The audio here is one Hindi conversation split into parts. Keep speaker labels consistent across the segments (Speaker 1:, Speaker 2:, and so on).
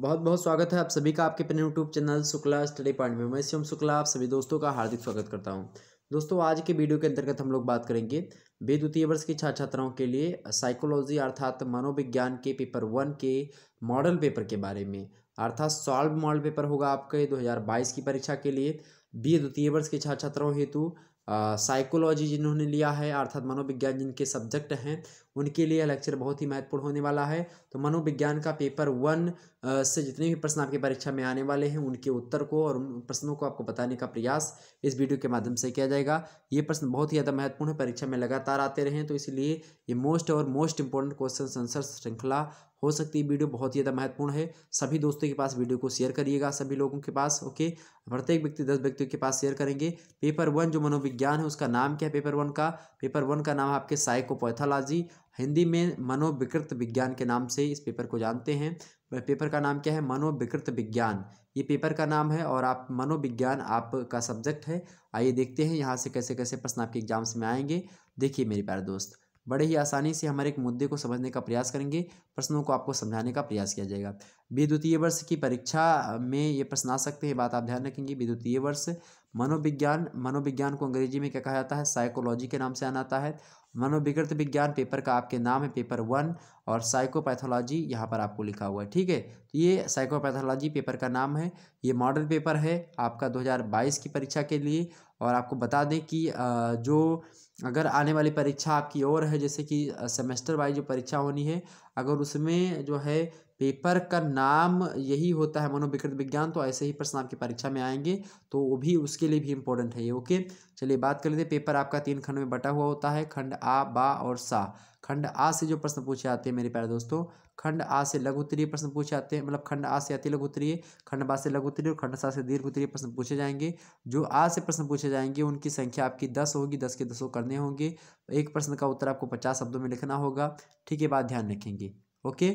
Speaker 1: बहुत बहुत स्वागत है आप सभी का आपके अपने YouTube channel Shukla study point में मैं शिवम शुक्ला आप सभी दोस्तों का हार्दिक स्वागत करता हूं दोस्तों आज के वीडियो के अंतर्गत हम लोग बात करेंगे द्वितीय वर्ष की छात्र छात्राओं के लिए साइकोलॉजी अर्थात मनोविज्ञान के पेपर वन के मॉडल पेपर के बारे में अर्थात सॉल्व मॉडल पेपर होगा आपके दो की परीक्षा के लिए बी द्वितीय वर्ष के छात्र छात्राओं हेतु साइकोलॉजी जिन्होंने लिया है अर्थात मनोविज्ञान जिनके सब्जेक्ट हैं उनके लिए लेक्चर बहुत ही महत्वपूर्ण होने वाला है तो मनोविज्ञान का पेपर वन से जितने भी प्रश्न आपकी परीक्षा में आने वाले हैं उनके उत्तर को और उन प्रश्नों को आपको बताने का प्रयास इस वीडियो के माध्यम से किया जाएगा ये प्रश्न बहुत ही ज़्यादा महत्वपूर्ण है परीक्षा में लगातार आते रहें तो इसलिए ये मोस्ट और मोस्ट इंपॉर्टेंट क्वेश्चन आंसर श्रृंखला हो सकती है वीडियो बहुत ही ज़्यादा महत्वपूर्ण है सभी दोस्तों के पास वीडियो को शेयर करिएगा सभी लोगों के पास ओके प्रत्येक व्यक्ति दस व्यक्तियों के पास शेयर करेंगे पेपर वन जो मनोविज्ञान है उसका नाम क्या है पेपर वन का पेपर वन का नाम है आपके साइकोपैथोलॉजी हिंदी में मनोविकृत विज्ञान के नाम से इस पेपर को जानते हैं पेपर का नाम क्या है मनोविकृत विज्ञान ये पेपर का नाम है और आप मनोविज्ञान आपका सब्जेक्ट है आइए देखते हैं यहाँ से कैसे कैसे प्रश्न आपके एग्जाम्स में आएंगे देखिए मेरे प्यारे दोस्त बड़े ही आसानी से हमारे एक मुद्दे को समझने का प्रयास करेंगे प्रश्नों को आपको समझाने का प्रयास किया जाएगा विद्युतीय वर्ष की परीक्षा में ये प्रश्न आ सकते हैं बात आप ध्यान रखेंगे विद्युतीय वर्ष मनोविज्ञान मनोविज्ञान को अंग्रेजी में क्या कहा जाता है साइकोलॉजी के नाम से आना आता है मनोविकृत विज्ञान पेपर का आपके नाम है पेपर वन और साइकोपैथोलॉजी यहाँ पर आपको लिखा हुआ है ठीक है तो ये साइकोपैथोलॉजी पेपर का नाम है ये मॉडल पेपर है आपका 2022 की परीक्षा के लिए और आपको बता दें कि जो अगर आने वाली परीक्षा आपकी और है जैसे कि सेमेस्टर वाइज जो परीक्षा होनी है अगर उसमें जो है पेपर का नाम यही होता है मनोविकृत विज्ञान तो ऐसे ही प्रश्न आपकी परीक्षा में आएंगे तो वो भी उसके लिए भी इम्पोर्टेंट है ये ओके चलिए बात कर लेते हैं पेपर आपका तीन खंड में बटा हुआ होता है खंड आ बा और सा खंड आ से जो प्रश्न पूछे आते हैं मेरे प्यारे दोस्तों खंड आ से लघु उत्तरीय प्रश्न पूछे आते हैं मतलब खंड आ से अति लघु उत्तरीय खंड बा से लघु उत्तरीय और खंड सा से दीर्घ उत्तरीय प्रश्न पूछे जाएंगे जो आ से प्रश्न पूछे जाएंगे उनकी संख्या आपकी दस होगी दस के दसों करने होंगे एक प्रश्न का उत्तर आपको पचास शब्दों में लिखना होगा ठीक है बात ध्यान रखेंगे ओके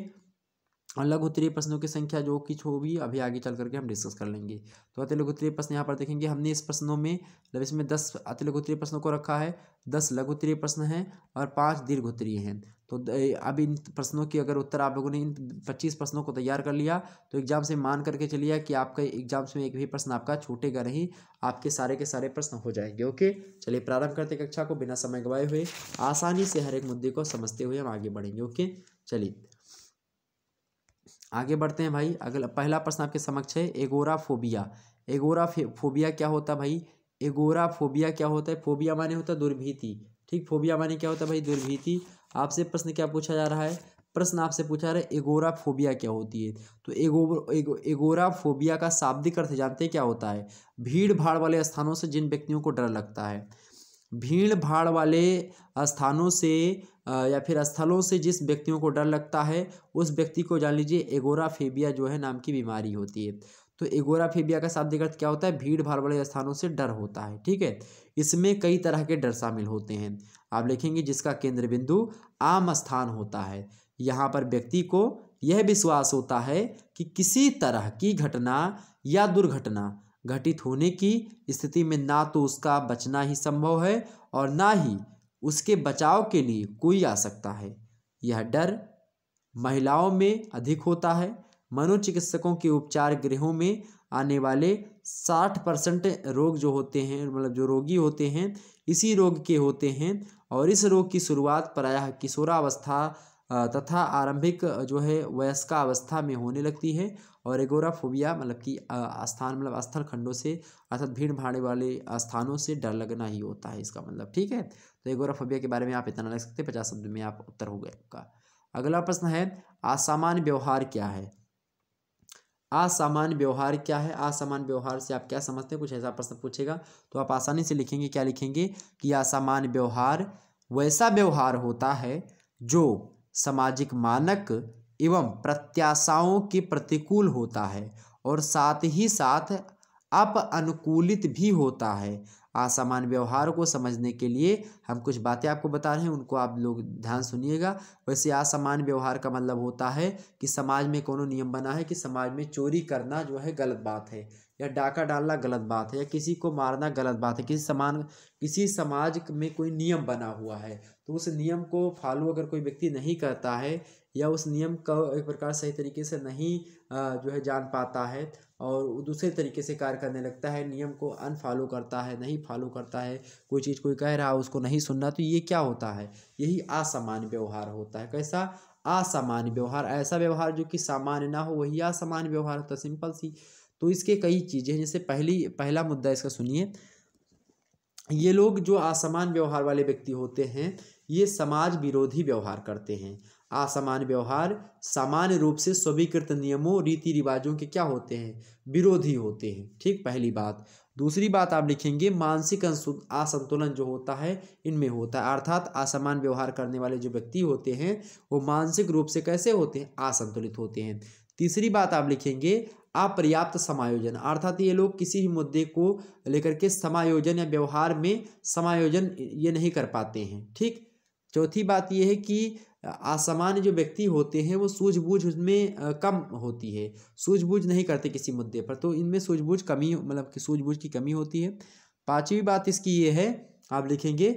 Speaker 1: और लघु उत्तरीय प्रश्नों की संख्या जो कि हो भी अभी आगे चल करके हम डिस्कस कर लेंगे तो अतिलघु उत्तरीय प्रश्न यहाँ पर देखेंगे हमने इस प्रश्नों में मतलब इसमें दस अतिलघु उत्तरीय प्रश्नों को रखा है दस लघु उत्तरीय प्रश्न हैं और पाँच दीर्घ उत्तरीय हैं तो अब इन प्रश्नों की अगर उत्तर आप लोगों ने इन पच्चीस प्रश्नों को तैयार कर लिया तो एग्जाम से मान करके चलिए कि आपका एग्जाम्स में एक भी प्रश्न आपका छूटेगा नहीं आपके सारे के सारे प्रश्न हो जाएंगे ओके चलिए प्रारंभ करते कक्षा को बिना समय गवाए हुए आसानी से हर एक मुद्दे को समझते हुए हम आगे बढ़ेंगे ओके चलिए आगे बढ़ते हैं भाई अगला पहला प्रश्न आपके समक्ष है एगोराफोबिया एगोरा फोबिया क्या होता है भाई एगोरा फोबिया क्या होता है फोबिया माने होता है दुर्भीति ठीक फोबिया माने क्या होता है भाई दुर्भीति आपसे प्रश्न क्या पूछा जा रहा है प्रश्न आपसे पूछा जा रहा है एगोरा फोबिया क्या होती है तो एगो एगो एगोरा फोबिया का शाब्दिक अर्थ जानते हैं क्या होता है भीड़ भाड़ वाले स्थानों से जिन व्यक्तियों को डर लगता है भीड़ भाड़ वाले स्थानों से या फिर स्थलों से जिस व्यक्तियों को डर लगता है उस व्यक्ति को जान लीजिए एगोराफेबिया जो है नाम की बीमारी होती है तो एगोराफेबिया का शाब्दिक अर्थ क्या होता है भीड़ भाड़ वाले स्थानों से डर होता है ठीक है इसमें कई तरह के डर शामिल होते हैं आप लिखेंगे जिसका केंद्र बिंदु आम स्थान होता है यहाँ पर व्यक्ति को यह विश्वास होता है कि किसी तरह की घटना या दुर्घटना घटित होने की स्थिति में ना तो उसका बचना ही संभव है और ना ही उसके बचाव के लिए कोई आ सकता है यह डर महिलाओं में अधिक होता है मनोचिकित्सकों के उपचार गृहों में आने वाले साठ परसेंट रोग जो होते हैं मतलब जो रोगी होते हैं इसी रोग के होते हैं और इस रोग की शुरुआत प्रायः किशोरावस्था तथा आरंभिक जो है वयस्का अवस्था में होने लगती है और एगोराफोबिया मतलब कि स्थान मतलब स्थल खंडों से अर्थात भीड़ भाड़े वाले स्थानों से डर लगना ही होता है इसका मतलब ठीक है तो एगोराफोबिया के बारे में आप इतना लिख सकते हैं पचास शब्द में आप उत्तर हो गए आपका अगला प्रश्न है असामान्य व्यवहार क्या है असामान्य व्यवहार क्या है असामान्य व्यवहार से आप क्या समझते हैं कुछ ऐसा प्रश्न पूछेगा तो आप आसानी से लिखेंगे क्या लिखेंगे कि असामान्य व्यवहार वैसा व्यवहार होता है जो सामाजिक मानक एवं प्रत्याशाओं के प्रतिकूल होता है और साथ ही साथ अप अनुकूलित भी होता है असामान्य व्यवहार को समझने के लिए हम कुछ बातें आपको बता रहे हैं उनको आप लोग ध्यान सुनिएगा वैसे असामान्य व्यवहार का मतलब होता है कि समाज में कोनो नियम बना है कि समाज में चोरी करना जो है गलत बात है या डाका डालना गलत बात है या किसी को मारना गलत बात है किसी समान किसी समाज में कोई नियम बना हुआ है तो उस नियम को फॉलो अगर कोई व्यक्ति नहीं करता है या उस नियम का एक प्रकार सही तरीके से नहीं जो है जान पाता है और दूसरे तरीके से कार्य करने लगता है नियम को अनफॉलो करता है नहीं फॉलो करता है कोई चीज़ कोई कह रहा है उसको नहीं सुनना तो ये क्या होता है यही असामान्य व्यवहार होता है कैसा असामान्य व्यवहार ऐसा व्यवहार जो कि सामान्य ना हो वही असामान्य व्यवहार होता है सिंपल सी तो इसके कई चीज़ें जैसे पहली पहला मुद्दा इसका सुनिए ये लोग जो असामान्य व्यवहार वाले व्यक्ति होते हैं ये समाज विरोधी व्यवहार करते हैं असमान व्यवहार सामान्य रूप से स्वीकृत नियमों रीति रिवाजों के क्या होते हैं विरोधी होते हैं ठीक पहली बात दूसरी बात आप लिखेंगे मानसिक असंतुलन जो होता है इनमें होता है अर्थात असमान व्यवहार करने वाले जो व्यक्ति होते हैं वो मानसिक रूप से कैसे होते हैं असंतुलित होते हैं तीसरी बात आप लिखेंगे अपर्याप्त समायोजन अर्थात ये लोग किसी भी मुद्दे को लेकर के समायोजन या व्यवहार में समायोजन ये नहीं कर पाते हैं ठीक चौथी बात यह है कि असामान्य जो व्यक्ति होते हैं वो सूझबूझ उसमें कम होती है सूझबूझ नहीं करते किसी मुद्दे पर तो इनमें सूझबूझ कमी मतलब कि सूझबूझ की कमी होती है पाँचवीं बात इसकी ये है आप लिखेंगे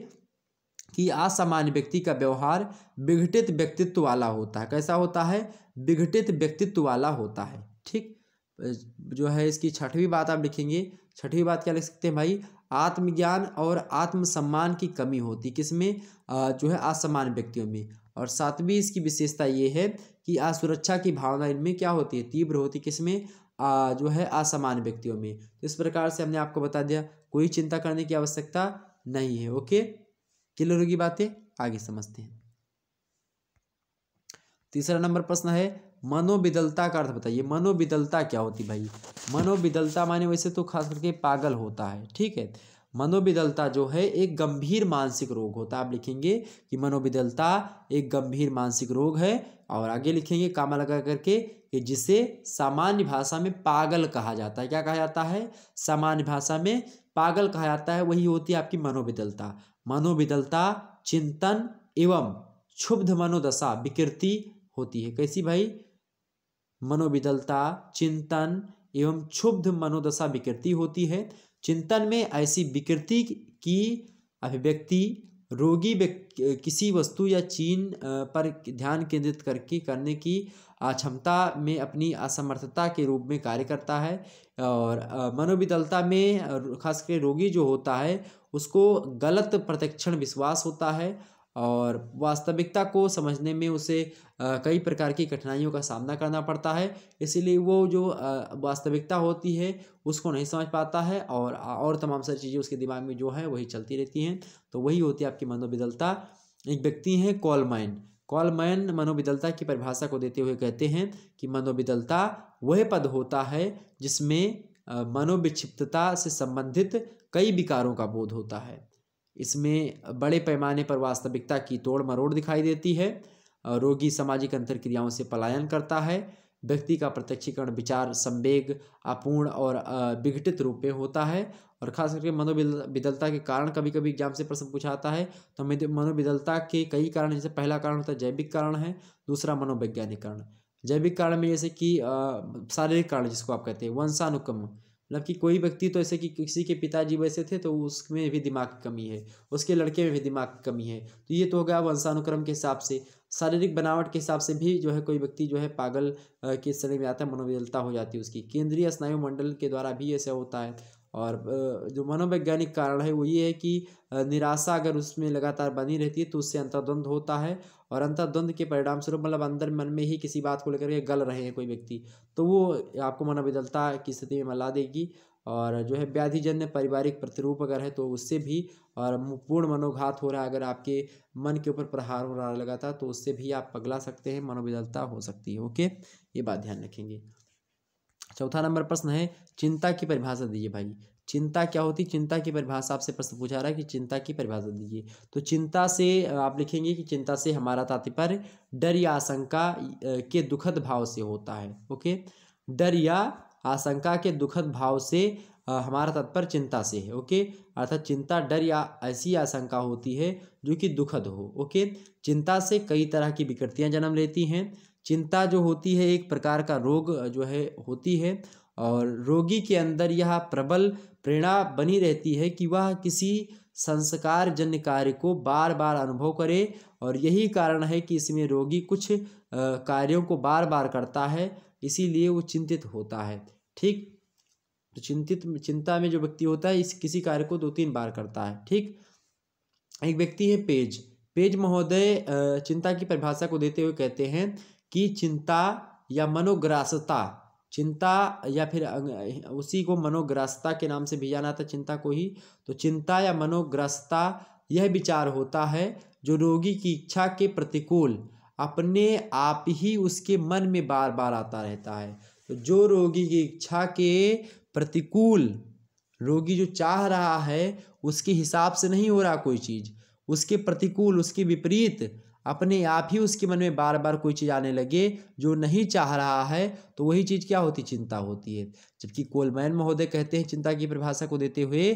Speaker 1: कि असामान्य व्यक्ति का व्यवहार विघटित व्यक्तित्व वाला होता है कैसा होता है विघटित व्यक्तित्व वाला होता है ठीक जो है इसकी छठवीं बात आप लिखेंगे छठवीं बात क्या लिख सकते हैं भाई आत्मज्ञान और आत्मसम्मान की कमी होती किसमें जो है असामान्य व्यक्तियों में और सातवीं इसकी विशेषता ये है कि असुरक्षा की भावना इनमें क्या होती है तीव्र होती है किसमें आ, जो है असमान व्यक्तियों में तो इस प्रकार से हमने आपको बता दिया कोई चिंता करने की आवश्यकता नहीं है ओके क्लियर होगी बातें आगे समझते हैं तीसरा नंबर प्रश्न है मनोविदलता का अर्थ बताइए मनोविदलता क्या होती भाई मनोविदलता माने वैसे तो खास करके पागल होता है ठीक है मनोविदलता जो है एक गंभीर मानसिक रोग होता है आप लिखेंगे कि मनोविदलता एक गंभीर मानसिक रोग है और आगे लिखेंगे कामा लगा करके कि जिसे सामान्य भाषा में पागल कहा जाता है क्या कहा जाता है सामान्य भाषा में पागल कहा जाता है वही होती है आपकी मनोविदलता मनोविदलता चिंतन एवं क्षुब्ध मनोदशा विकृति होती है कैसी भाई मनोविदलता चिंतन एवं क्षुब्ध मनोदशा विकृति होती है चिंतन में ऐसी विकृति की अभिव्यक्ति रोगी किसी वस्तु या चीन पर ध्यान केंद्रित करके करने की अक्षमता में अपनी असमर्थता के रूप में कार्य करता है और मनोविदलता में खासकर रोगी जो होता है उसको गलत प्रत्यक्षण विश्वास होता है और वास्तविकता को समझने में उसे कई प्रकार की कठिनाइयों का सामना करना पड़ता है इसीलिए वो जो वास्तविकता होती है उसको नहीं समझ पाता है और और तमाम सारी चीज़ें उसके दिमाग में जो है वही चलती रहती हैं तो वही होती है आपकी मनोविदलता एक व्यक्ति हैं कॉलमैन कॉलमैन मनोविदलता की परिभाषा को देते हुए कहते हैं कि मनोविदलता वह पद होता है जिसमें मनोविक्षिप्तता से संबंधित कई विकारों का बोध होता है इसमें बड़े पैमाने पर वास्तविकता की तोड़ मरोड़ दिखाई देती है रोगी सामाजिक अंतर क्रियाओं से पलायन करता है व्यक्ति का प्रत्यक्षीकरण विचार संवेग अपूर्ण और विघटित रूप में होता है और खास करके मनोविदलता के कारण कभी कभी एग्जाम से प्रश्न पूछा आता है तो, तो मनोविदलता के कई कारण जैसे पहला कारण होता है जैविक कारण है दूसरा मनोवैज्ञानिक कारण जैविक कारण में जैसे कि शारीरिक कारण जिसको आप कहते हैं वंशानुक्रम मतलब कि कोई व्यक्ति तो ऐसे कि किसी के पिताजी वैसे थे तो उसमें भी दिमाग की कमी है उसके लड़के में भी दिमाग की कमी है तो ये तो हो गया वंशानुक्रम के हिसाब से शारीरिक बनावट के हिसाब से भी जो है कोई व्यक्ति जो है पागल के श्रेणी में आता है मनोविदलता हो जाती है उसकी केंद्रीय स्नायु मंडल के द्वारा भी ऐसा होता है और जो मनोवैज्ञानिक कारण है वो ये है कि निराशा अगर उसमें लगातार बनी रहती है तो उससे अंतर्द्वंद होता है और अंतर्द्वंद के परिणाम स्वरूप मतलब अंदर मन में ही किसी बात को लेकर के गल रहे हैं कोई व्यक्ति तो वो आपको मनोविदलता की स्थिति में मिला देगी और जो है व्याधिजन्य पारिवारिक प्रतिरूप अगर है तो उससे भी और पूर्ण मनोघात हो रहा है अगर आपके मन के ऊपर प्रहार हो रहा लगातार तो उससे भी आप पगला सकते हैं मनोविदलता हो सकती है ओके ये बात ध्यान रखेंगे चौथा नंबर प्रश्न है चिंता की परिभाषा दीजिए भाई चिंता क्या होती चिंता की परिभाषा आपसे प्रश्न पूछा रहा है कि चिंता की परिभाषा दीजिए तो चिंता से आप लिखेंगे कि चिंता से हमारा तात्पर्य डर या आशंका के दुखद भाव से होता है ओके डर या आशंका के दुखद भाव से हमारा तात्पर्य चिंता से है ओके अर्थात चिंता डर या ऐसी आशंका होती है जो कि दुखद हो ओके चिंता से कई तरह की विकृतियां जन्म लेती हैं चिंता जो होती है एक प्रकार का रोग जो है होती है और रोगी के अंदर यह प्रबल प्रेरणा बनी रहती है कि वह किसी संस्कार जन्य कार्य को बार बार अनुभव करे और यही कारण है कि इसमें रोगी कुछ कार्यों को बार बार करता है इसीलिए वो चिंतित होता है ठीक तो चिंतित चिंता में जो व्यक्ति होता है इस किसी कार्य को दो तीन बार करता है ठीक एक व्यक्ति है पेज पेज महोदय चिंता की परिभाषा को देते हुए कहते हैं कि चिंता या मनोग्रासता चिंता या फिर उसी को मनोग्रासता के नाम से भी जाना था चिंता को ही तो चिंता या मनोग्रासता यह विचार होता है जो रोगी की इच्छा के प्रतिकूल अपने आप ही उसके मन में बार बार आता रहता है तो जो रोगी की इच्छा के प्रतिकूल रोगी जो चाह रहा है उसके हिसाब से नहीं हो रहा कोई चीज़ उसके प्रतिकूल उसके विपरीत अपने आप ही उसके मन में बार बार कोई चीज़ आने लगे जो नहीं चाह रहा है तो वही चीज़ क्या होती चिंता होती है जबकि कोलमैन महोदय कहते हैं चिंता की परिभाषा को देते हुए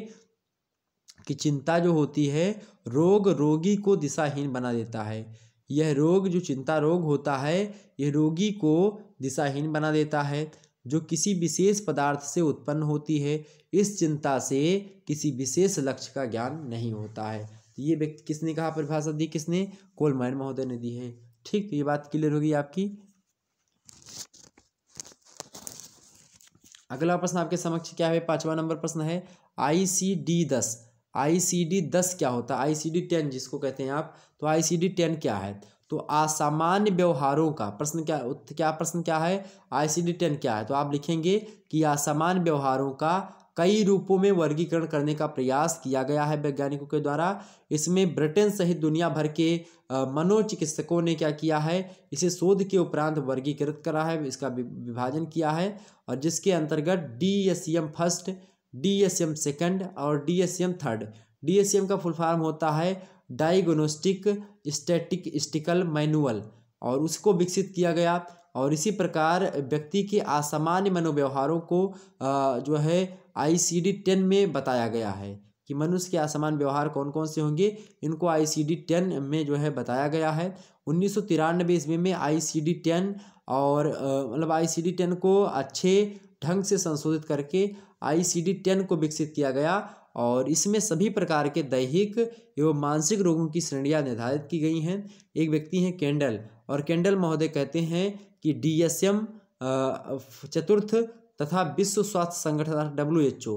Speaker 1: कि चिंता जो होती है रोग रोगी को दिशाहीन बना देता है यह रोग जो चिंता रोग होता है यह रोगी को दिशाहीन बना देता है जो किसी विशेष पदार्थ से उत्पन्न होती है इस चिंता से किसी विशेष लक्ष्य का ज्ञान नहीं होता है तो ये व्यक्ति किसने कहा परिभाषा दी किसने कोलमैन महोदय ने दी है ठीक तो ये बात क्लियर होगी आपकी अगला प्रश्न आपके समक्ष क्या है पांचवा नंबर प्रश्न है आई सी डी दस आई सी डी दस क्या होता है आई सी डी टेन जिसको कहते हैं आप तो आई सी डी टेन क्या है तो असामान्य व्यवहारों का प्रश्न क्या क्या प्रश्न क्या है आई सी डी टेन क्या है तो आप लिखेंगे कि असामान्य व्यवहारों का कई रूपों में वर्गीकरण करने का प्रयास किया गया है वैज्ञानिकों के द्वारा इसमें ब्रिटेन सहित दुनिया भर के मनोचिकित्सकों ने क्या किया है इसे शोध के उपरांत वर्गीकृत करा है इसका विभाजन किया है और जिसके अंतर्गत D S M first D S M second और D S M third D S M का फुल फॉर्म होता है डायग्नोस्टिक स्टैटिक स्टिकल मैनुअल और उसको विकसित किया गया और इसी प्रकार व्यक्ति के असामान्य मनोव्यवहारों को जो है आईसीडी टेन में बताया गया है कि मनुष्य के असमान व्यवहार कौन कौन से होंगे इनको आईसीडी टेन में जो है बताया गया है उन्नीस सौ तिरानबे ईस्वी में आईसीडी टेन और मतलब आईसीडी टेन को अच्छे ढंग से संशोधित करके आईसीडी टेन को विकसित किया गया और इसमें सभी प्रकार के दैहिक एवं मानसिक रोगों की श्रेणियाँ निर्धारित की गई हैं एक व्यक्ति हैं कैंडल और कैंडल महोदय कहते हैं कि एम चतुर्थ तथा विश्व स्वास्थ्य संगठन W H O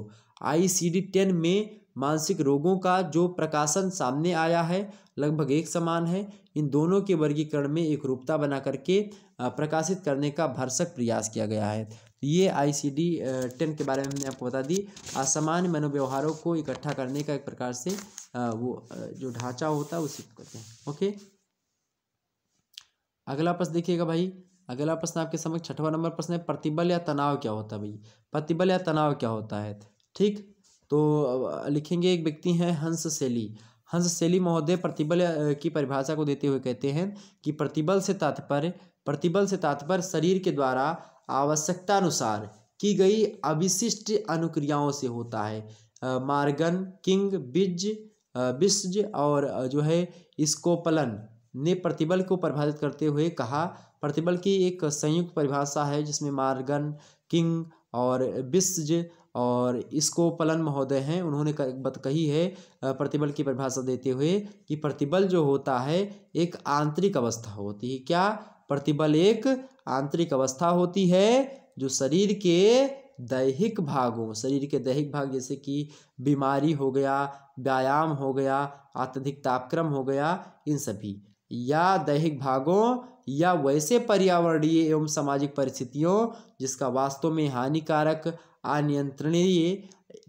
Speaker 1: I C D ten में मानसिक रोगों का जो प्रकाशन सामने आया है लगभग एक समान है इन दोनों के वर्गीकरण में एक रूपता बना करके प्रकाशित करने का भरसक प्रयास किया गया है तो ये आई सी डी टेन के बारे में हमने आपको बता दी असामान्य मनोव्यवहारों को इकट्ठा करने का एक प्रकार से वो जो ढांचा होता है उसी को हैं ओके अगला प्रश्न देखिएगा भाई अगला प्रश्न आपके समक्ष छठवा नंबर प्रश्न है प्रतिबल या तनाव क्या होता है भाई प्रतिबल या तनाव क्या होता है ठीक तो लिखेंगे एक व्यक्ति हैं हंस शैली हंस शैली महोदय प्रतिबल की परिभाषा को देते हुए कहते हैं कि प्रतिबल से तात्पर्य प्रतिबल से तात्पर्य शरीर के द्वारा आवश्यकता अनुसार की गई अविशिष्ट अनुक्रियाओं से होता है मार्गन किंग बिज बिस्ज और जो है इसकोपलन ने प्रतिबल को परिभाषित करते हुए कहा प्रतिबल की एक संयुक्त परिभाषा है जिसमें मार्गन किंग और बिस्ज और इसको पलन महोदय हैं उन्होंने कही है प्रतिबल की परिभाषा देते हुए कि प्रतिबल जो होता है एक आंतरिक अवस्था होती है क्या प्रतिबल एक आंतरिक अवस्था होती है जो शरीर के दैहिक भागों शरीर के दैहिक भाग जैसे कि बीमारी हो गया व्यायाम हो गया अत्यधिक तापक्रम हो गया इन सभी या दैहिक भागों या वैसे पर्यावरणीय एवं सामाजिक परिस्थितियों जिसका वास्तव में हानिकारक अनियंत्रणीय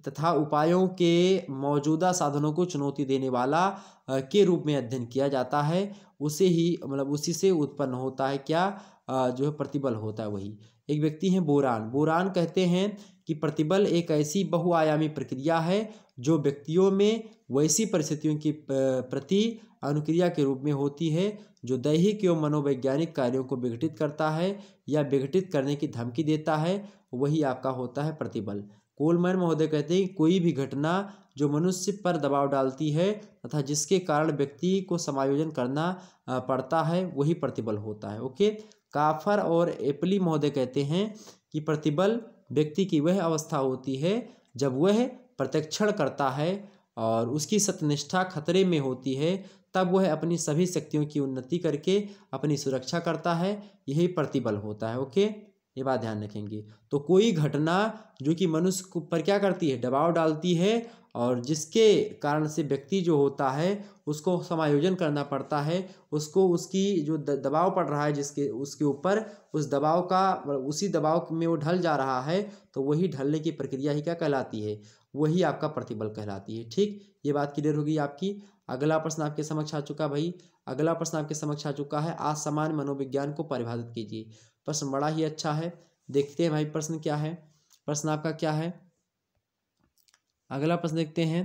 Speaker 1: तथा उपायों के मौजूदा साधनों को चुनौती देने वाला के रूप में अध्ययन किया जाता है उसे ही मतलब उसी से उत्पन्न होता है क्या जो है प्रतिबल होता है वही एक व्यक्ति हैं बोरान बोरान कहते हैं कि प्रतिबल एक ऐसी बहुआयामी प्रक्रिया है जो व्यक्तियों में वैसी परिस्थितियों की प्रति अनुक्रिया के रूप में होती है जो दैहिक एवं मनोवैज्ञानिक कार्यों को विघटित करता है या विघटित करने की धमकी देता है वही आपका होता है प्रतिबल कोलमैन महोदय कहते हैं कोई भी घटना जो मनुष्य पर दबाव डालती है तथा जिसके कारण व्यक्ति को समायोजन करना पड़ता है वही प्रतिबल होता है ओके काफर और एपली महोदय कहते हैं कि प्रतिबल व्यक्ति की वह अवस्था होती है जब वह प्रत्यक्षण करता है और उसकी सत्यनिष्ठा खतरे में होती है तब वह अपनी सभी शक्तियों की उन्नति करके अपनी सुरक्षा करता है यही प्रतिबल होता है ओके ये बात ध्यान रखेंगे तो कोई घटना जो कि मनुष्य को पर क्या करती है दबाव डालती है और जिसके कारण से व्यक्ति जो होता है उसको समायोजन करना पड़ता है उसको उसकी जो दबाव पड़ रहा है जिसके उसके ऊपर उस दबाव का उसी दबाव में वो ढल जा रहा है तो वही ढलने की प्रक्रिया ही क्या कहलाती है वही आपका प्रतिबल कहलाती है ठीक ये बात क्लियर होगी आपकी अगला प्रश्न आपके समक्ष आ चुका भाई अगला प्रश्न आपके समक्ष आ चुका है असामान्य मनोविज्ञान को परिभाषित कीजिए प्रश्न बड़ा ही अच्छा है देखते हैं भाई प्रश्न क्या है प्रश्न आपका क्या है अगला प्रश्न देखते हैं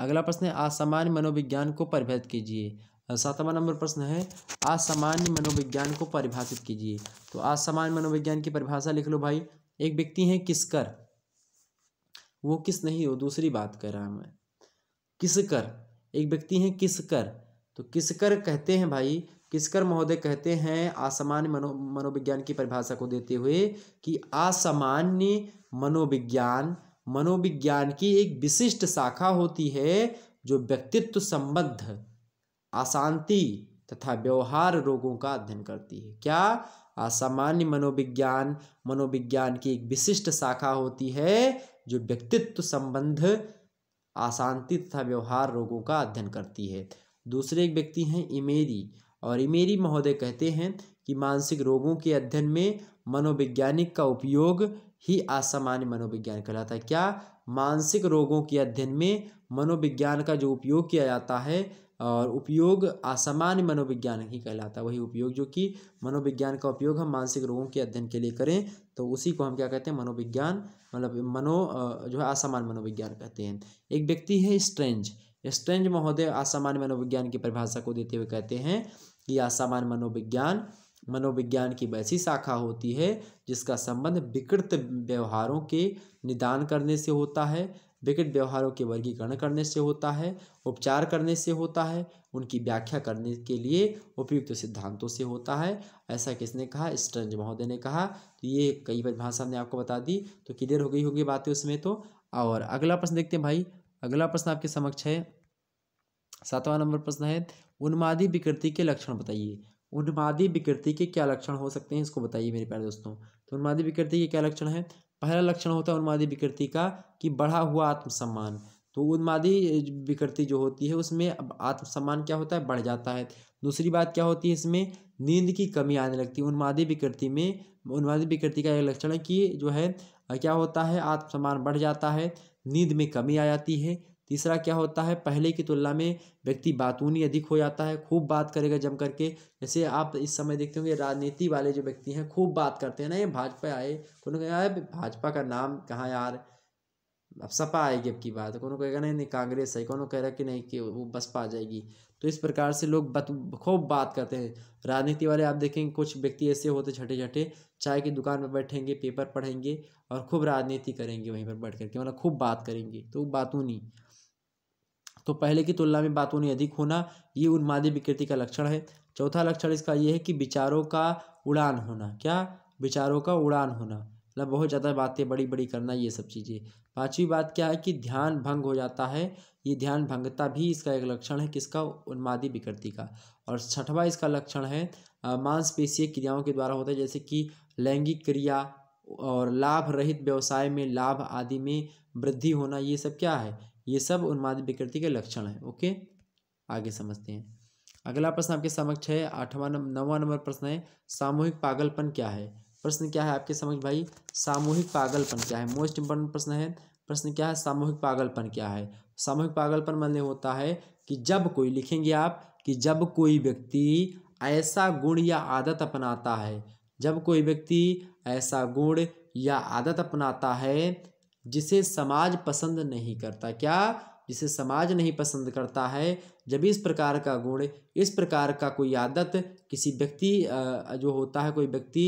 Speaker 1: अगला प्रश्न है असामान्य मनोविज्ञान को परिभाषित कीजिए सातवां नंबर प्रश्न है असामान्य मनोविज्ञान को परिभाषित कीजिए तो असामान्य मनोविज्ञान की परिभाषा लिख लो भाई एक व्यक्ति है किसकर वो किस नहीं हो दूसरी बात कर रहा मैं किसकर एक व्यक्ति है किसकर तो किसकर कहते हैं भाई किसकर महोदय कहते हैं असामान्य मनो मनोविज्ञान की परिभाषा को देते हुए कि असामान्य मनोविज्ञान मनोविज्ञान की एक विशिष्ट शाखा होती है जो व्यक्तित्व संबद्ध अशांति तथा व्यवहार रोगों का अध्ययन करती है क्या सामान्य मनोविज्ञान मनोविज्ञान की एक विशिष्ट शाखा होती है जो व्यक्तित्व संबंध अशांति तथा व्यवहार रोगों का अध्ययन करती है दूसरे एक व्यक्ति हैं इमेरी और इमेरी महोदय कहते हैं कि मानसिक रोगों के अध्ययन में मनोवैज्ञानिक का उपयोग ही असामान्य मनोविज्ञान कहलाता है क्या मानसिक रोगों के अध्ययन में मनोविज्ञान का जो उपयोग किया जाता है और उपयोग असामान्य मनोविज्ञान ही कहलाता है वही उपयोग जो कि मनोविज्ञान का उपयोग हम मानसिक रोगों के अध्ययन के लिए करें तो उसी को हम क्या कहते हैं मनोविज्ञान मतलब मनो जो है असामान्य मनोविज्ञान कहते हैं एक व्यक्ति है स्ट्रेंज स्ट्रेंज महोदय असामान्य मनोविज्ञान की परिभाषा को देते हुए कहते हैं कि असामान्य मनोविज्ञान मनोविज्ञान की वैसी शाखा होती है जिसका संबंध विकृत व्यवहारों के निदान करने से होता है विकट व्यवहारों के वर्गीकरण करने से होता है उपचार करने से होता है उनकी व्याख्या करने के लिए उपयुक्त सिद्धांतों से होता है ऐसा किसने कहा स्ट्रंज महोदय ने कहा तो ये कई बार भाषा ने आपको बता दी तो क्लियर हो गई होगी बातें उसमें तो और अगला प्रश्न देखते हैं भाई अगला प्रश्न आपके समक्ष है सातवां नंबर प्रश्न है उन्मादी विकृति के लक्षण बताइए उन्मादी विकृति के क्या लक्षण हो सकते हैं इसको बताइए मेरे प्यारे दोस्तों तो उन्मादी विकृति के क्या लक्षण है पहला लक्षण होता है उन्मादी विकृति का कि बढ़ा हुआ आत्मसम्मान तो उन्मादी विकृति जो होती है उसमें आत्मसम्मान क्या होता है बढ़ जाता है दूसरी बात क्या होती है इसमें नींद की कमी आने लगती है उन्मादी विकृति में उन्मादी विकृति का एक लक्षण है कि जो है क्या होता है आत्मसम्मान बढ़ जाता है नींद में कमी आ जाती है तीसरा क्या होता है पहले की तुलना में व्यक्ति बातूनी अधिक हो जाता है खूब बात करेगा जम करके जैसे आप इस समय देखते होंगे राजनीति वाले जो व्यक्ति हैं खूब बात करते हैं ना ये भाजपा आए उन्होंने कहा भाजपा का नाम कहाँ यार अब सपा आएगी अब की बात कोनो कहेगा नहीं नहीं कांग्रेस है कोनो कह रहा कि नहीं कि वो बसपा आ जाएगी तो इस प्रकार से लोग बत खूब बात करते हैं राजनीति वाले आप देखेंगे कुछ व्यक्ति ऐसे होते छठे छठे चाय की दुकान पर बैठेंगे पेपर पढ़ेंगे और खूब राजनीति करेंगे वहीं पर बैठ करके मतलब खूब बात करेंगे तो बातूनी तो पहले की तुलना में बातों ने अधिक होना ये उन्मादी विकृति का लक्षण है चौथा लक्षण इसका ये है कि विचारों का उड़ान होना क्या विचारों का उड़ान होना मतलब बहुत ज़्यादा बातें बड़ी बड़ी करना ये सब चीज़ें पांचवी बात क्या है कि ध्यान भंग हो जाता है ये ध्यान भंगता भी इसका एक लक्षण है किसका उन्मादी विकृति का और छठवा इसका लक्षण है मांसपेशीय क्रियाओं के द्वारा होता है जैसे कि लैंगिक क्रिया और लाभ रहित व्यवसाय में लाभ आदि में वृद्धि होना ये सब क्या है ये सब उन्मादी विकृति के लक्षण हैं ओके आगे समझते हैं अगला प्रश्न आपके समक्ष है आठवां नवा नंबर प्रश्न है सामूहिक पागलपन क्या है प्रश्न क्या है आपके समक्ष भाई सामूहिक पागलपन क्या है मोस्ट इंपॉर्टेंट प्रश्न है प्रश्न क्या है सामूहिक पागलपन क्या है सामूहिक पागलपन मान्य मतलब होता है कि जब कोई लिखेंगे आप कि जब कोई व्यक्ति ऐसा गुण या आदत अपनाता है जब कोई व्यक्ति ऐसा गुण या आदत अपनाता है जिसे समाज पसंद नहीं करता क्या जिसे समाज नहीं पसंद करता है जब इस प्रकार का गुण इस प्रकार का कोई आदत किसी व्यक्ति जो होता है कोई व्यक्ति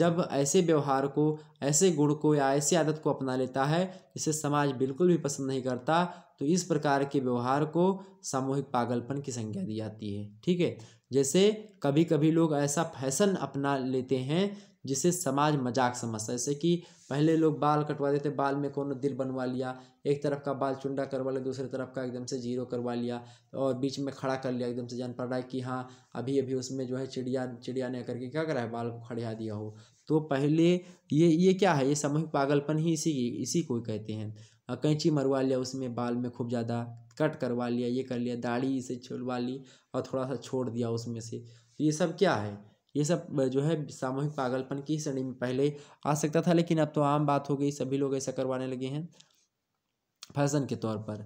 Speaker 1: जब ऐसे व्यवहार को ऐसे गुण को या ऐसी आदत को अपना लेता है इसे समाज बिल्कुल भी पसंद नहीं करता तो इस प्रकार के व्यवहार को सामूहिक पागलपन की संज्ञा दी जाती है ठीक है जैसे कभी कभी लोग ऐसा फैशन अपना लेते हैं जिसे समाज मजाक समझता है जैसे कि पहले लोग बाल कटवा देते बाल में कोनो दिल बनवा लिया एक तरफ का बाल चुंडा करवा लिया दूसरे तरफ का एकदम से जीरो करवा लिया और बीच में खड़ा कर लिया एकदम से जान पड़ रहा है कि हाँ अभी अभी उसमें जो है चिड़िया चिड़िया ने करके क्या करा है बाल को खड़िया दिया हो तो पहले ये ये क्या है ये सामूहिक पागलपन ही इसी इसी को कहते हैं कैंची मरवा लिया उसमें बाल में खूब ज़्यादा कट करवा लिया ये कर लिया दाढ़ी इसे छुलवा ली और थोड़ा सा छोड़ दिया उसमें से तो ये सब क्या है ये सब जो है सामूहिक पागलपन की श्रेणी में पहले आ सकता था लेकिन अब तो आम बात हो गई सभी लोग ऐसा करवाने लगे हैं फैशन के तौर पर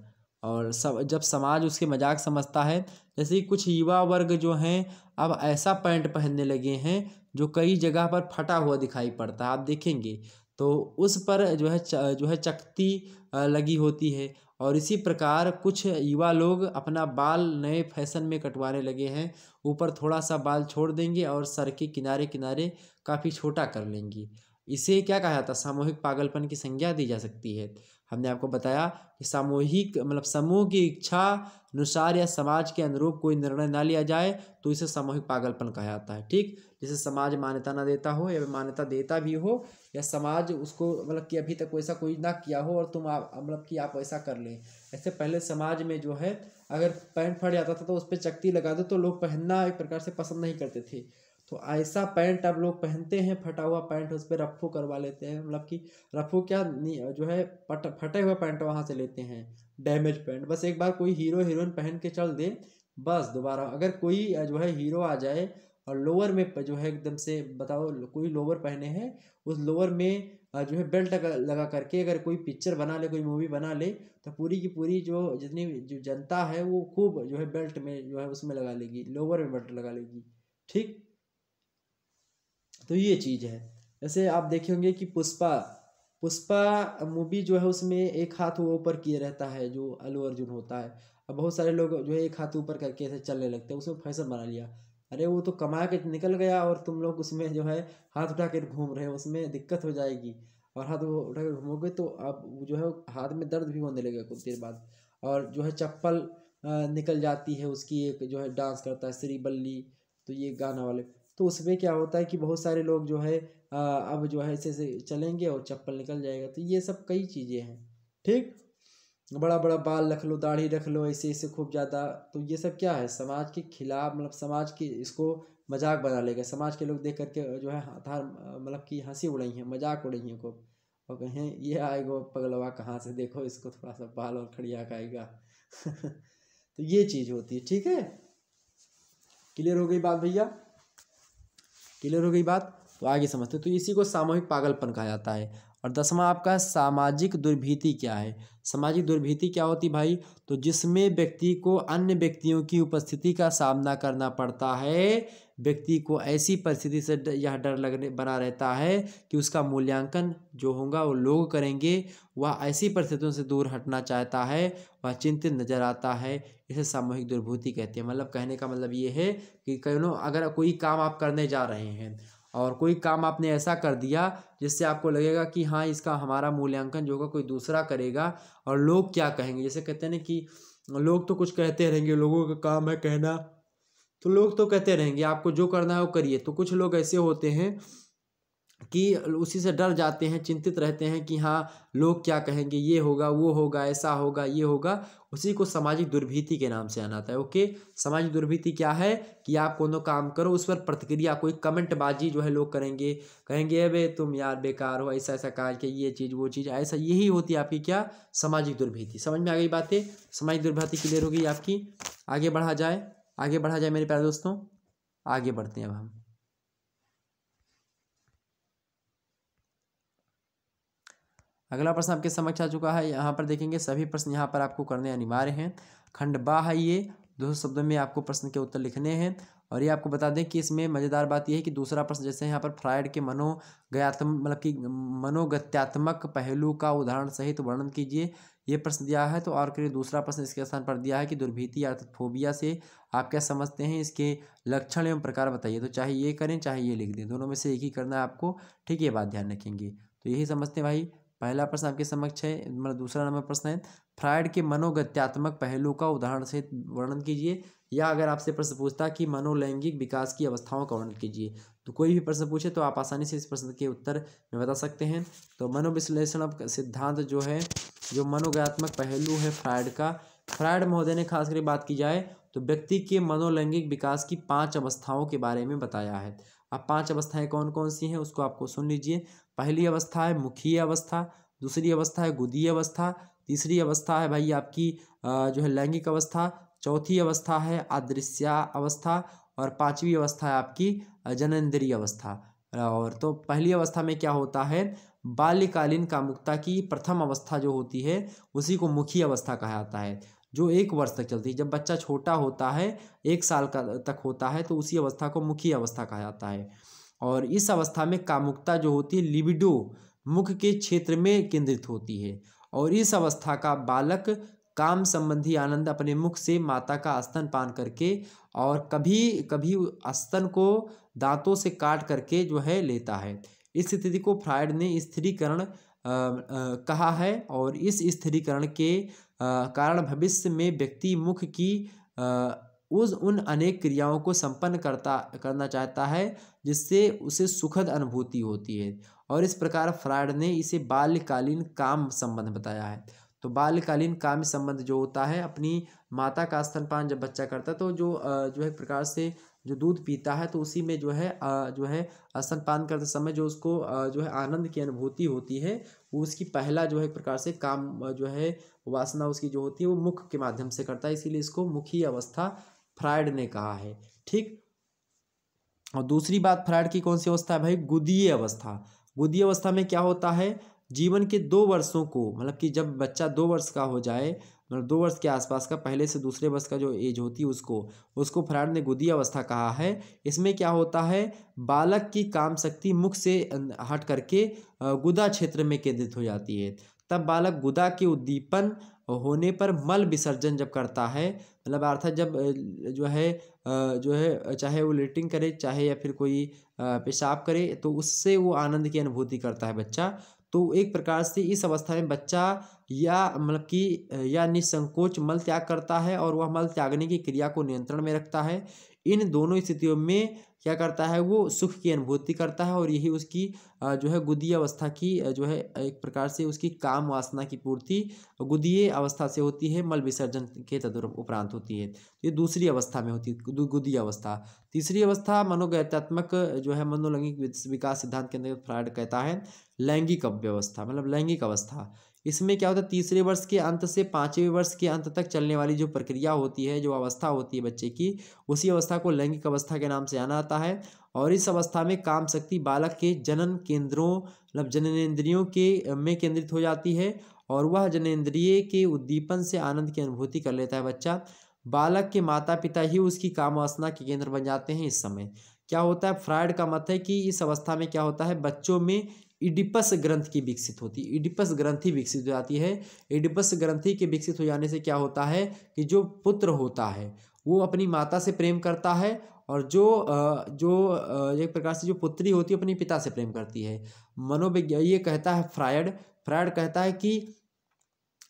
Speaker 1: और सब जब समाज उसके मजाक समझता है जैसे कुछ युवा वर्ग जो हैं अब ऐसा पैंट पहनने लगे हैं जो कई जगह पर फटा हुआ दिखाई पड़ता है आप देखेंगे तो उस पर जो है जो है चकती लगी होती है और इसी प्रकार कुछ युवा लोग अपना बाल नए फैशन में कटवाने लगे हैं ऊपर थोड़ा सा बाल छोड़ देंगे और सर के किनारे किनारे काफ़ी छोटा कर लेंगी इसे क्या कहा जाता है सामूहिक पागलपन की संज्ञा दी जा सकती है हमने आपको बताया कि सामूहिक मतलब समूह की इच्छा अनुसार या समाज के अनुरूप कोई निर्णय ना लिया जाए तो इसे सामूहिक पागलपन कहा जाता है ठीक जिसे समाज मान्यता ना देता हो या मान्यता देता भी हो या समाज उसको मतलब कि अभी तक वैसा कोई ना किया हो और तुम आप मतलब कि आप ऐसा कर लें ऐसे पहले समाज में जो है अगर पैंट फट जाता था तो उस पर चक्ती लगा दो तो लोग पहनना एक प्रकार से पसंद नहीं करते थे तो ऐसा पैंट अब लोग पहनते हैं फटा हुआ पैंट उस पर रफू करवा लेते हैं मतलब कि रफू क्या जो है पट फटे हुए पैंट वहाँ से लेते हैं डैमेज पैंट बस एक बार कोई हीरो हीरोइन पहन के चल दे बस दोबारा अगर कोई जो है हीरो आ जाए और लोअर में जो है एकदम से बताओ कोई लोअर पहने हैं उस लोअर में जो है बेल्ट लगा करके अगर कोई पिक्चर बना ले कोई मूवी बना ले तो पूरी की पूरी जो जितनी जो जनता है वो खूब जो है बेल्ट में जो है उसमें लगा लेगी लोअर में बेल्ट लगा लेगी ठीक तो ये चीज़ है जैसे आप देखे होंगे कि पुष्पा पुष्पा मूवी जो है उसमें एक हाथ वो ऊपर किए रहता है जो अलू अर्जुन होता है अब बहुत सारे लोग जो है एक हाथ ऊपर करके ऐसे चलने लगते हैं उसमें फैशन बना लिया अरे वो तो कमा के निकल गया और तुम लोग उसमें जो है हाथ उठा कर घूम रहे हो उसमें दिक्कत हो जाएगी और हाथ वो उठा कर घूमोगे तो आप जो है हाथ में दर्द भी होने लगेगा कुछ देर बाद और जो है चप्पल निकल जाती है उसकी एक जो है डांस करता है श्री बल्ली तो ये गाना वाले तो उसमें क्या होता है कि बहुत सारे लोग जो है अब जो है ऐसे ऐसे चलेंगे और चप्पल निकल जाएगा तो ये सब कई चीज़ें हैं ठीक बड़ा बड़ा बाल रख लो दाढ़ी रख लो ऐसे ऐसे खूब ज़्यादा तो ये सब क्या है समाज के खिलाफ मतलब समाज की इसको मजाक बना लेगा समाज के लोग देख करके जो है हथार मतलब कि हंसी उड़ी है मजाक उड़ी है खूब और कहें ये आएगा पगलवा कहाँ से देखो इसको थोड़ा सा बाल और खड़िया खाएगा तो ये चीज़ होती है ठीक है क्लियर हो गई बात भैया क्लियर हो गई बात तो आगे समझते तो इसी को सामूहिक पागलपन कहा जाता है और दसवा आपका सामाजिक दुर्भीति क्या है सामाजिक दुर्भीति क्या होती भाई तो जिसमें व्यक्ति को अन्य व्यक्तियों की उपस्थिति का सामना करना पड़ता है व्यक्ति को ऐसी परिस्थिति से यह डर लगने बना रहता है कि उसका मूल्यांकन जो होगा वो लोग करेंगे वह ऐसी परिस्थितियों से दूर हटना चाहता है वह चिंतित नजर आता है इसे सामूहिक दुर्भूति कहते हैं मतलब कहने का मतलब ये है कि कहीं अगर कोई काम आप करने जा रहे हैं और कोई काम आपने ऐसा कर दिया जिससे आपको लगेगा कि हाँ इसका हमारा मूल्यांकन जो होगा कोई दूसरा करेगा और लोग क्या कहेंगे जैसे कहते हैं ना कि लोग तो कुछ कहते रहेंगे लोगों का काम है कहना तो लोग तो कहते रहेंगे आपको जो करना है वो करिए तो कुछ लोग ऐसे होते हैं कि उसी से डर जाते हैं चिंतित रहते हैं कि हाँ लोग क्या कहेंगे ये होगा वो होगा ऐसा होगा ये होगा उसी को सामाजिक दुर्भीति के नाम से आना है ओके सामाजिक दुर्भीति क्या है कि आप कोनो काम करो उस पर प्रतिक्रिया कोई कमेंटबाजी जो है लोग करेंगे कहेंगे अरे तुम यार बेकार हो ऐसा ऐसा कार्य के ये चीज़ वो चीज़ ऐसा यही होती है आपकी क्या सामाजिक दुर्भीति समझ में आ गई बातें सामाजिक दुर्भीति क्लियर होगी आपकी आगे बढ़ा जाए आगे बढ़ा जाए मेरे प्यारे दोस्तों आगे बढ़ते हैं अब हम अगला प्रश्न आपके समक्ष आ चुका है यहाँ पर देखेंगे सभी प्रश्न यहाँ पर आपको करने अनिवार्य हैं खंड बा है ये दो शब्दों में आपको प्रश्न के उत्तर लिखने हैं और ये आपको बता दें कि इसमें मज़ेदार बात यह है कि दूसरा प्रश्न जैसे यहाँ पर फ्रायड के मनोगयात्म मतलब कि मनोगत्यात्मक पहलू का उदाहरण सहित वर्णन कीजिए ये प्रश्न दिया है तो और करिए दूसरा प्रश्न इसके स्थान पर दिया है कि दुर्भीति अर्थात फोबिया से आप क्या समझते हैं इसके लक्षण एवं प्रकार बताइए तो चाहे ये करें चाहे ये लिख दें दोनों में से एक ही करना है आपको ठीक ये बात ध्यान रखेंगे तो यही समझते हैं भाई पहला प्रश्न आपके समक्ष है मतलब दूसरा नंबर प्रश्न है फ्रायड के मनोगत्यात्मक पहलू का उदाहरण से वर्णन कीजिए या अगर आपसे प्रश्न पूछता कि मनोलैंगिक विकास की अवस्थाओं का वर्णन कीजिए तो कोई भी प्रश्न पूछे तो आप आसानी से इस प्रश्न के उत्तर में बता सकते हैं तो मनोविश्लेषण सिद्धांत जो है जो मनोगात्मक पहलू है फ्रायड का फ्रायड महोदय ने खास कर बात की जाए तो व्यक्ति के मनोलैंगिक विकास की पांच अवस्थाओं के बारे में बताया है अब पांच अवस्थाएं कौन कौन सी हैं उसको आपको सुन लीजिए पहली अवस्था है मुखीय अवस्था दूसरी अवस्था है गुदीय अवस्था तीसरी अवस्था है भाई आपकी जो है लैंगिक अवस्था चौथी अवस्था है आदृश्या अवस्था और पांचवी अवस्था है आपकी जनेन्द्रीय अवस्था और तो पहली अवस्था में क्या होता है बाल्यकालीन कामुकता की प्रथम अवस्था जो होती है उसी को मुखी अवस्था कहा जाता है जो एक वर्ष तक चलती है जब बच्चा छोटा होता है एक साल का तक होता है तो उसी अवस्था को मुखी अवस्था कहा जाता है और इस अवस्था में कामुकता जो होती है लिबिडो मुख के क्षेत्र में केंद्रित होती है और इस अवस्था का बालक काम संबंधी आनंद अपने मुख से माता का स्तन पान करके और कभी कभी स्तन को दांतों से काट करके जो है लेता है इस स्थिति को फ्रायड ने स्थिरीकरण कहा है और इस स्थिरीकरण के कारण भविष्य में व्यक्ति मुख की आ, उस उन अनेक क्रियाओं को संपन्न करता करना चाहता है जिससे उसे सुखद अनुभूति होती है और इस प्रकार फ्रायड ने इसे बाल्यकालीन काम संबंध बताया है तो बाल्यकालीन काम संबंध जो होता है अपनी माता का स्तनपान जब बच्चा करता है तो जो जो है प्रकार से जो दूध पीता है तो उसी में जो है जो है स्तनपान करते समय जो उसको जो है आनंद की अनुभूति होती है वो उसकी पहला जो है एक प्रकार से काम जो है वासना उसकी जो होती है वो मुख के माध्यम से करता है इसीलिए इसको मुखी अवस्था फ्रायड ने कहा है ठीक और दूसरी बात फ्रायड की कौन सी अवस्था है भाई गुदीय अवस्था गुदीय अवस्था में क्या होता है जीवन के दो वर्षों को मतलब कि जब बच्चा दो वर्ष का हो जाए मतलब दो वर्ष के आसपास का पहले से दूसरे वर्ष का जो एज होती है उसको उसको फ्राड ने गुदी अवस्था कहा है इसमें क्या होता है बालक की काम शक्ति मुख से अं, हट करके गुदा क्षेत्र में केंद्रित हो जाती है तब बालक गुदा के उद्दीपन होने पर मल विसर्जन जब करता है मतलब अर्थात जब जो है जो है चाहे वो लेटिंग करे चाहे या फिर कोई पेशाब करे तो उससे वो आनंद की अनुभूति करता है बच्चा तो एक प्रकार से इस अवस्था में बच्चा या मतलब कि या निसंकोच मल त्याग करता है और वह मल त्यागने की क्रिया को नियंत्रण में रखता है इन दोनों स्थितियों में क्या करता है वो सुख की अनुभूति करता है और यही उसकी जो है गुदीय अवस्था की जो है एक प्रकार से उसकी काम वासना की पूर्ति गुदीय अवस्था से होती है मल विसर्जन के तदुर उपरांत होती है तो ये दूसरी अवस्था में होती है गुदीय अवस्था तीसरी अवस्था मनोगैतात्मक जो है मनोलैंगिक विकास सिद्धांत के अंदर फ्रायड कहता है लैंगिक अव्यवस्था मतलब लैंगिक अवस्था इसमें क्या होता है तीसरे वर्ष के अंत से पाँचवें वर्ष के अंत तक चलने वाली जो प्रक्रिया होती है जो अवस्था होती है बच्चे की उसी अवस्था को लैंगिक अवस्था के नाम से जाना आता है और इस अवस्था में काम शक्ति बालक के जनन केंद्रों मतलब जननेन्द्रियों के में केंद्रित हो जाती है और वह जननेन्द्रिय के उद्दीपन से आनंद की अनुभूति कर लेता है बच्चा बालक के माता पिता ही उसकी काम वासना के केंद्र बन जाते हैं इस समय क्या होता है फ्रायड का मत है कि इस अवस्था में क्या होता है बच्चों में इडिपस ग्रंथ की विकसित होती है इडिपस ग्रंथि विकसित हो जाती है इडिपस ग्रंथि के विकसित हो जाने से क्या होता है कि जो पुत्र होता है वो अपनी माता से प्रेम करता है और जो जो एक प्रकार से जो पुत्री होती है अपने पिता से प्रेम करती है मनोविज्ञान ये कहता है फ्रायड फ्रायड कहता है कि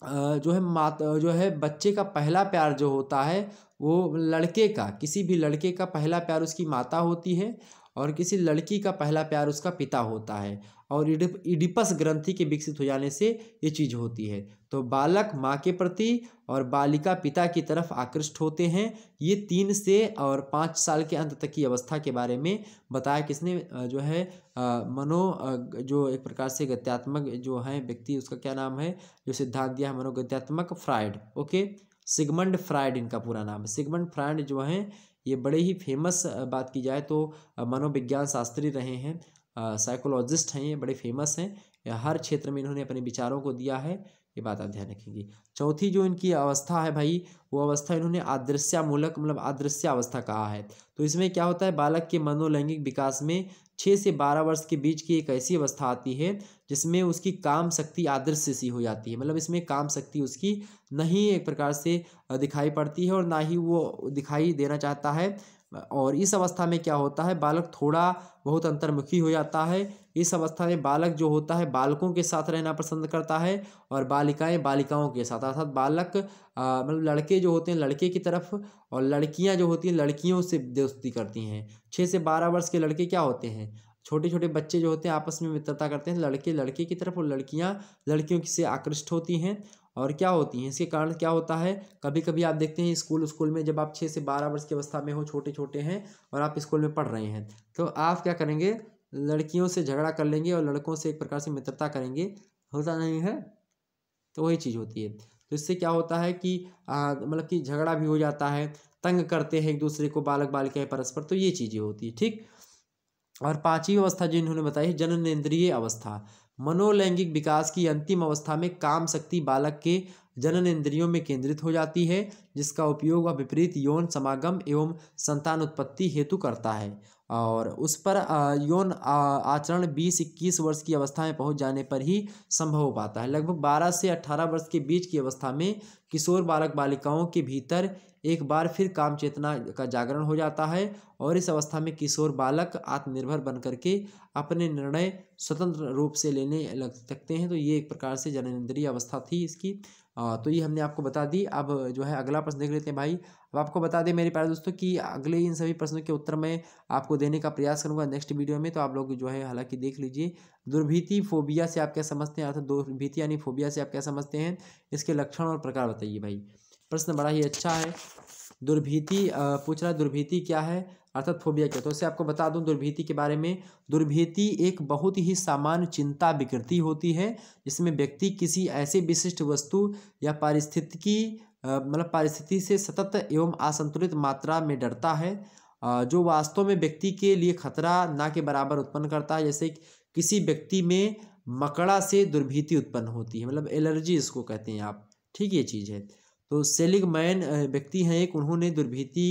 Speaker 1: जो है माता जो है बच्चे का पहला प्यार जो होता है वो लड़के का किसी भी लड़के का पहला प्यार उसकी माता होती है और किसी लड़की का पहला प्यार उसका पिता होता है और इडिपस ग्रंथि के विकसित हो जाने से ये चीज़ होती है तो बालक माँ के प्रति और बालिका पिता की तरफ आकृष्ट होते हैं ये तीन से और पाँच साल के अंत तक की अवस्था के बारे में बताया किसने जो है मनो जो एक प्रकार से गत्यात्मक जो है व्यक्ति उसका क्या नाम है जो सिद्धांत दिया है मनोगत्यात्मक फ्राइड ओके सिगमंड फ्राइड इनका पूरा नाम है सिगमंड फ्राइड जो है ये बड़े ही फेमस बात की जाए तो मनोविज्ञान शास्त्री रहे हैं साइकोलॉजिस्ट हैं ये बड़े फेमस हैं हर क्षेत्र में इन्होंने अपने विचारों को दिया है ये बात आप ध्यान रखेंगे चौथी जो इनकी अवस्था है भाई वो अवस्था इन्होंने आदृश्यामूलक मतलब आदृश्य अवस्था कहा है तो इसमें क्या होता है बालक के मनोलैंगिक विकास में छः से बारह वर्ष के बीच की एक ऐसी अवस्था आती है जिसमें उसकी काम शक्ति आदृश्य सी हो जाती है मतलब इसमें काम शक्ति उसकी नहीं एक प्रकार से दिखाई पड़ती है और ना ही वो दिखाई देना चाहता है और इस अवस्था में क्या होता है बालक थोड़ा बहुत अंतर्मुखी हो जाता है इस अवस्था में बालक जो होता है बालकों के साथ रहना पसंद करता है और बालिकाएं बालिकाओं के साथ अर्थात बालक मतलब लड़के जो होते हैं लड़के की तरफ और लड़कियां जो होती हैं लड़कियों से दोस्ती करती हैं छः से बारह वर्ष के लड़के क्या होते हैं छोटे छोटे बच्चे जो होते हैं आपस में मित्रता करते हैं लड़के लड़के की तरफ और लड़कियाँ लड़कियों से आकृष्ट होती हैं और क्या होती हैं इसके कारण क्या होता है कभी कभी आप देखते हैं स्कूल स्कूल में जब आप छः से बारह वर्ष की अवस्था में हो छोटे छोटे हैं और आप स्कूल में पढ़ रहे हैं तो आप क्या करेंगे लड़कियों से झगड़ा कर लेंगे और लड़कों से एक प्रकार से मित्रता करेंगे होता नहीं है तो वही चीज़ होती है तो इससे क्या होता है कि मतलब कि झगड़ा भी हो जाता है तंग करते हैं एक दूसरे को बालक बालिकाएं परस्पर तो ये चीज़ें होती है ठीक और पाँचवीं अवस्था जो इन्होंने बताई है जननेन्द्रीय अवस्था मनोलैंगिक विकास की अंतिम अवस्था में काम शक्ति बालक के जनन इंद्रियों में केंद्रित हो जाती है जिसका उपयोग वह विपरीत यौन समागम एवं संतान उत्पत्ति हेतु करता है और उस पर यौन आचरण बीस इक्कीस वर्ष की अवस्था में पहुंच जाने पर ही संभव हो पाता है लगभग बारह से अट्ठारह वर्ष के बीच की अवस्था में किशोर बालक बालिकाओं के भीतर एक बार फिर काम चेतना का जागरण हो जाता है और इस अवस्था में किशोर बालक आत्मनिर्भर बन करके अपने निर्णय स्वतंत्र रूप से लेने लग सकते हैं तो ये एक प्रकार से जननेंद्रीय अवस्था थी इसकी तो ये हमने आपको बता दी अब जो है अगला प्रश्न देख लेते हैं भाई अब आपको बता दें मेरे प्यारे दोस्तों कि अगले इन सभी प्रश्नों के उत्तर में आपको देने का प्रयास करूंगा नेक्स्ट वीडियो में तो आप लोग जो है हालांकि देख लीजिए दुर्भीति फोबिया से आप क्या समझते हैं अर्थात दुर्भीति यानी फोबिया से आप क्या समझते हैं इसके लक्षण और प्रकार बताइए भाई प्रश्न बड़ा ही अच्छा है दुर्भीति पूछ रहा दुर्भीति क्या है अर्थात फोबिया क्या तो इससे आपको बता दूं दुर्भीति के बारे में दुर्भीति एक बहुत ही सामान्य चिंता विकृति होती है जिसमें व्यक्ति किसी ऐसे विशिष्ट वस्तु या पारिस्थितिकी मतलब पारिस्थिति से सतत एवं असंतुलित मात्रा में डरता है जो वास्तव में व्यक्ति के लिए खतरा ना के बराबर उत्पन्न करता है जैसे किसी व्यक्ति में मकड़ा से दुर्भीति उत्पन्न होती है मतलब एलर्जी इसको कहते हैं आप ठीक ये चीज़ है तो सेलिगमैन व्यक्ति हैं एक उन्होंने दुर्भीति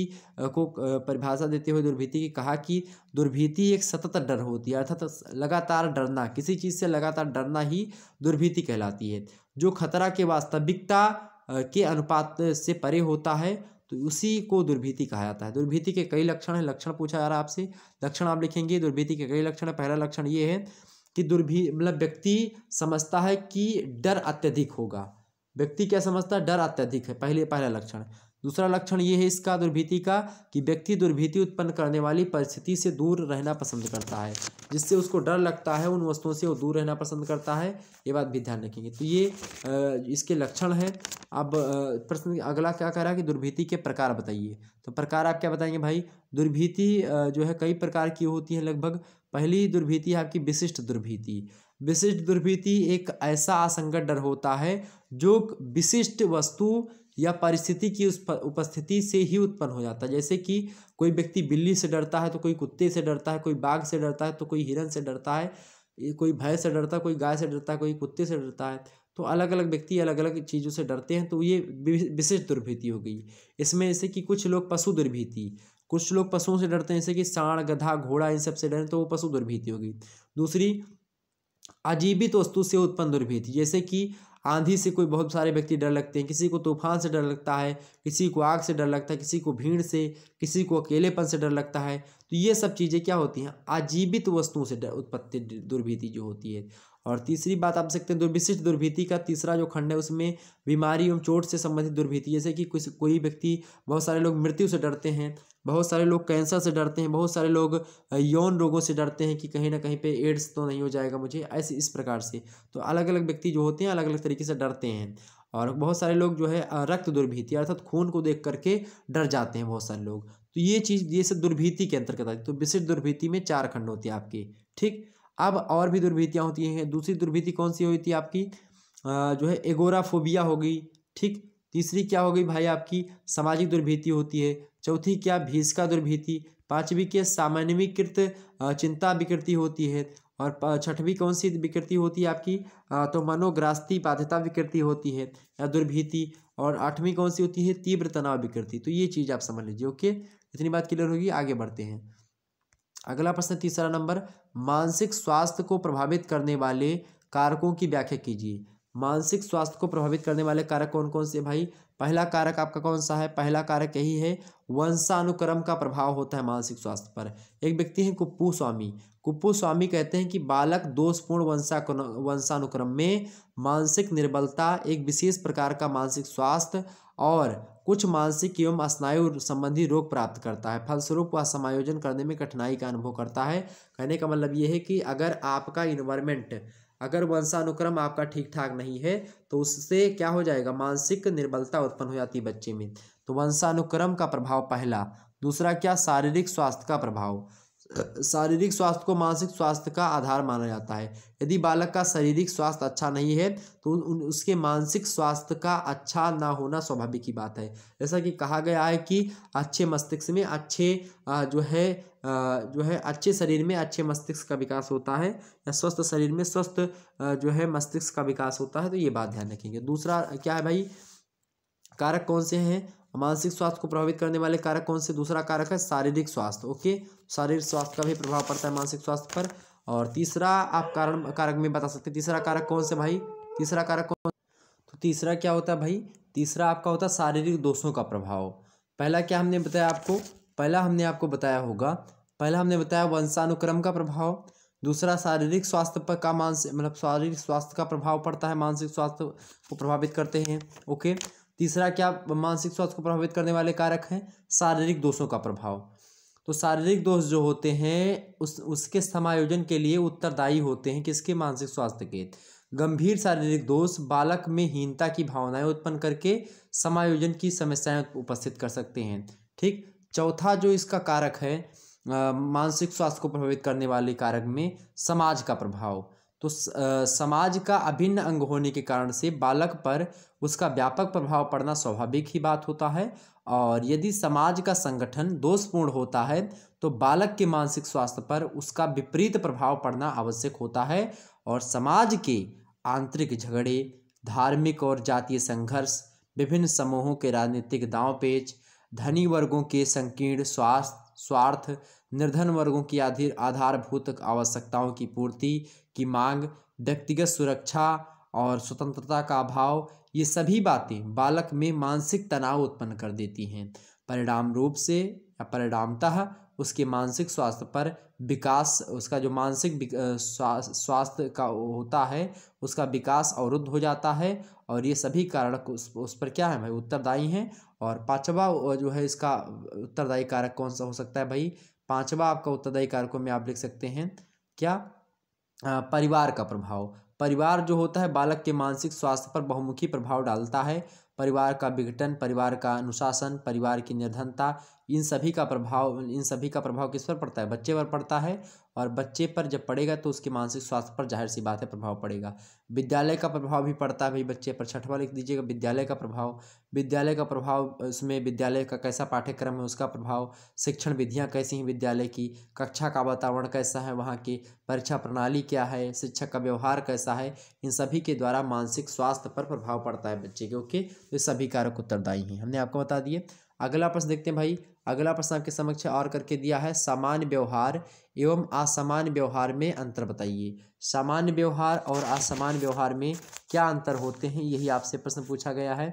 Speaker 1: को परिभाषा देते हुए दुर्भीति की कहा कि दुर्भीति एक सतत डर होती है अर्थात लगातार डरना किसी चीज़ से लगातार डरना ही दुर्भीति कहलाती है जो खतरा के वास्तविकता के अनुपात से परे होता है तो उसी को दुर्भीति कहा जाता है दुर्भीति के कई लक्षण हैं लक्षण पूछा जा रहा है आपसे लक्षण आप लिखेंगे दुर्भीति के कई लक्षण है पहला लक्षण ये है कि दुर्भी मतलब व्यक्ति समझता है कि डर अत्यधिक होगा व्यक्ति क्या समझता है डर अत्यधिक है पहले पहला लक्षण दूसरा लक्षण ये है इसका दुर्भीति का कि व्यक्ति दुर्भीति उत्पन्न करने वाली परिस्थिति से दूर रहना पसंद करता है जिससे उसको डर लगता है उन वस्तुओं से वो दूर रहना पसंद करता है ये बात भी ध्यान रखेंगे तो ये इसके लक्षण हैं अब प्रश्न अगला क्या कह रहा है कि दुर्भीति के प्रकार बताइए तो प्रकार आप क्या बताएंगे भाई दुर्भीति जो है कई प्रकार की होती है लगभग पहली दुर्भीति आपकी विशिष्ट दुर्भीति विशिष्ट दुर्भीति एक ऐसा असंगत डर होता है जो विशिष्ट वस्तु या परिस्थिति की उस उपस्थिति से ही उत्पन्न हो जाता है जैसे कि कोई व्यक्ति बिल्ली से डरता है तो कोई कुत्ते से डरता है कोई बाघ से डरता है तो कोई हिरण से डरता है कोई भय से डरता है कोई गाय से डरता है कोई कुत्ते से डरता है तो अलग अलग व्यक्ति अलग अलग चीज़ों से डरते हैं तो ये विशेष दुर्भीति हो गई इसमें जैसे कि कुछ लोग पशु दुर्भीति कुछ लोग पशुओं से डरते हैं जैसे कि सांड गधा घोड़ा इन सब से डरें तो वो पशु दुर्भीति होगी दूसरी अजीबित वस्तु से उत्पन्न दुर्भीत जैसे कि आंधी से कोई बहुत सारे व्यक्ति डर लगते हैं किसी को तूफान से डर लगता है किसी को आग से डर लगता है किसी को भीड़ से किसी को अकेलेपन से डर लगता है तो ये सब चीज़ें क्या होती हैं आजीवित वस्तुओं से डर उत्पत्ति दुर्भीति जो होती है और तीसरी बात आप सकते हैं दुर्विशिष्ट दुर्भीति का तीसरा जो खंड है उसमें बीमारी एवं चोट से संबंधित दुर्भीति जैसे कि कोई व्यक्ति बहुत सारे लोग मृत्यु से डरते हैं बहुत सारे लोग कैंसर से डरते हैं बहुत सारे लोग यौन रोगों से डरते हैं कि कहीं ना कहीं पे एड्स तो नहीं हो जाएगा मुझे ऐसे इस प्रकार से तो अलग अलग व्यक्ति जो होते हैं अलग अलग तरीके से डरते हैं और बहुत सारे लोग जो है रक्त दुर्भीति अर्थात खून को देख करके डर जाते हैं बहुत सारे लोग तो ये चीज़ ये सब दुर्भीति के अंतर्गत आती तो विशिष्ट दुर्भीति में चार खंड होते हैं आपकी ठीक अब और भी दुर्भीतियाँ होती हैं दूसरी दुर्भीति कौन सी होती है आपकी जो है एगोराफोबिया होगी ठीक तीसरी क्या हो गई भाई आपकी सामाजिक दुर्भीति होती है चौथी क्या भीषका दुर्भीति पांचवी के सामान्यकृत चिंता विकृति होती है और छठवीं कौन सी विकृति होती है आपकी तो मनोग्रास्ती बाध्यता विकृति होती है या दुर्भीति और आठवीं कौन सी होती है तीव्र तनाव विकृति तो ये चीज़ आप समझ लीजिए ओके इतनी बात क्लियर होगी आगे बढ़ते हैं अगला प्रश्न तीसरा नंबर मानसिक स्वास्थ्य को प्रभावित करने वाले कारकों की व्याख्या कीजिए मानसिक स्वास्थ्य को प्रभावित करने वाले कारक कौन कौन से भाई पहला कारक आपका कौन सा है पहला कारक यही है वंशानुक्रम का प्रभाव होता है मानसिक स्वास्थ्य पर एक व्यक्ति हैं कुप्पू स्वामी कुप्पू स्वामी कहते हैं कि बालक दोषपूर्ण वंशा वंशानुक्रम में मानसिक निर्बलता एक विशेष प्रकार का मानसिक स्वास्थ्य और कुछ मानसिक एवं स्नायु संबंधी रोग प्राप्त करता है फलस्वरूप वह समायोजन करने में कठिनाई का अनुभव करता है कहने का मतलब यह है कि अगर आपका इन्वायरमेंट अगर वंशानुक्रम आपका ठीक ठाक नहीं है तो उससे क्या हो जाएगा मानसिक निर्बलता उत्पन्न हो जाती है बच्चे में तो वंशानुक्रम का प्रभाव पहला दूसरा क्या शारीरिक स्वास्थ्य का प्रभाव शारीरिक स्वास्थ्य को मानसिक स्वास्थ्य का आधार माना जाता है यदि बालक का शारीरिक स्वास्थ्य अच्छा नहीं है तो उन उसके मानसिक स्वास्थ्य का अच्छा ना होना स्वाभाविक ही बात है जैसा कि कहा गया है कि अच्छे मस्तिष्क में अच्छे जो है जो है अच्छे शरीर में अच्छे मस्तिष्क का विकास होता है या स्वस्थ शरीर में स्वस्थ जो है मस्तिष्क का विकास होता है तो ये बात ध्यान रखेंगे दूसरा क्या है भाई कारक कौन से हैं मानसिक स्वास्थ्य को प्रभावित करने वाले कारक कौन से दूसरा कारक है शारीरिक स्वास्थ्य ओके शारीरिक स्वास्थ्य का भी प्रभाव पड़ता है मानसिक स्वास्थ्य पर और तीसरा आप कारण कारक में बता सकते तीसरा कारक कौन से भाई तीसरा कारक कौन तो तीसरा क्या होता है भाई तीसरा आपका होता है शारीरिक दोषों का प्रभाव पहला क्या हमने बताया आपको पहला हमने आपको बताया होगा पहला हमने बताया वंशानुक्रम का प्रभाव दूसरा शारीरिक स्वास्थ्य पर का मानसिक मतलब शारीरिक स्वास्थ्य का प्रभाव पड़ता है मानसिक स्वास्थ्य को प्रभावित करते हैं ओके तीसरा क्या मानसिक स्वास्थ्य को प्रभावित करने वाले कारक हैं शारीरिक दोषों का प्रभाव तो शारीरिक दोष जो होते हैं उस उसके समायोजन के लिए उत्तरदायी होते हैं किसके मानसिक स्वास्थ्य के गंभीर शारीरिक दोष बालक में हीनता की भावनाएं उत्पन्न करके समायोजन की समस्याएं उपस्थित कर सकते हैं ठीक चौथा जो इसका कारक है मानसिक स्वास्थ्य को प्रभावित करने वाले कारक में समाज का प्रभाव तो समाज का अभिन्न अंग होने के कारण से बालक पर उसका व्यापक प्रभाव पड़ना स्वाभाविक ही बात होता है और यदि समाज का संगठन दोषपूर्ण होता है तो बालक के मानसिक स्वास्थ्य पर उसका विपरीत प्रभाव पड़ना आवश्यक होता है और समाज के आंतरिक झगड़े धार्मिक और जातीय संघर्ष विभिन्न समूहों के राजनीतिक दाव पेच धनी वर्गों के संकीर्ण स्वास्थ्य स्वार्थ निर्धन वर्गों की आधी आधारभूत आवश्यकताओं की पूर्ति की मांग व्यक्तिगत सुरक्षा और स्वतंत्रता का अभाव ये सभी बातें बालक में मानसिक तनाव उत्पन्न कर देती हैं परिणाम रूप से या परिणामतः उसके मानसिक स्वास्थ्य पर विकास उसका जो मानसिक स्वास्थ्य का होता है उसका विकास अवरुद्ध हो जाता है और ये सभी कारक उस, उस पर क्या है भाई उत्तरदायी हैं और पाँचवा जो है इसका उत्तरदायी कारक कौन सा हो सकता है भाई पांचवा आपका उत्तरदायी कारकों में आप लिख सकते हैं क्या आ, परिवार का प्रभाव परिवार जो होता है बालक के मानसिक स्वास्थ्य पर बहुमुखी प्रभाव डालता है परिवार का विघटन परिवार का अनुशासन परिवार की निर्धनता इन सभी का प्रभाव इन सभी का प्रभाव किस पर पड़ता है बच्चे पर पड़ता है और बच्चे पर जब पड़ेगा तो उसके मानसिक स्वास्थ्य पर जाहिर सी बात है प्रभाव पड़ेगा विद्यालय का प्रभाव भी पड़ता है भाई बच्चे पर छठवा लिख दीजिएगा विद्यालय का प्रभाव विद्यालय का प्रभाव उसमें विद्यालय का कैसा पाठ्यक्रम है उसका प्रभाव शिक्षण विधियाँ कैसी हैं विद्यालय की कक्षा का वातावरण कैसा है वहाँ की परीक्षा प्रणाली क्या है शिक्षक का व्यवहार कैसा है इन सभी के द्वारा मानसिक स्वास्थ्य पर प्रभाव पड़ता है बच्चे के ओके ये तो सभी कारक उत्तरदायी हैं हमने आपको बता दिए अगला प्रश्न देखते हैं भाई अगला प्रश्न आपके समक्ष और करके दिया है सामान्य व्यवहार एवं असामान्य व्यवहार में अंतर बताइए सामान्य व्यवहार और असामान्य व्यवहार में क्या अंतर होते हैं यही आपसे प्रश्न पूछा गया है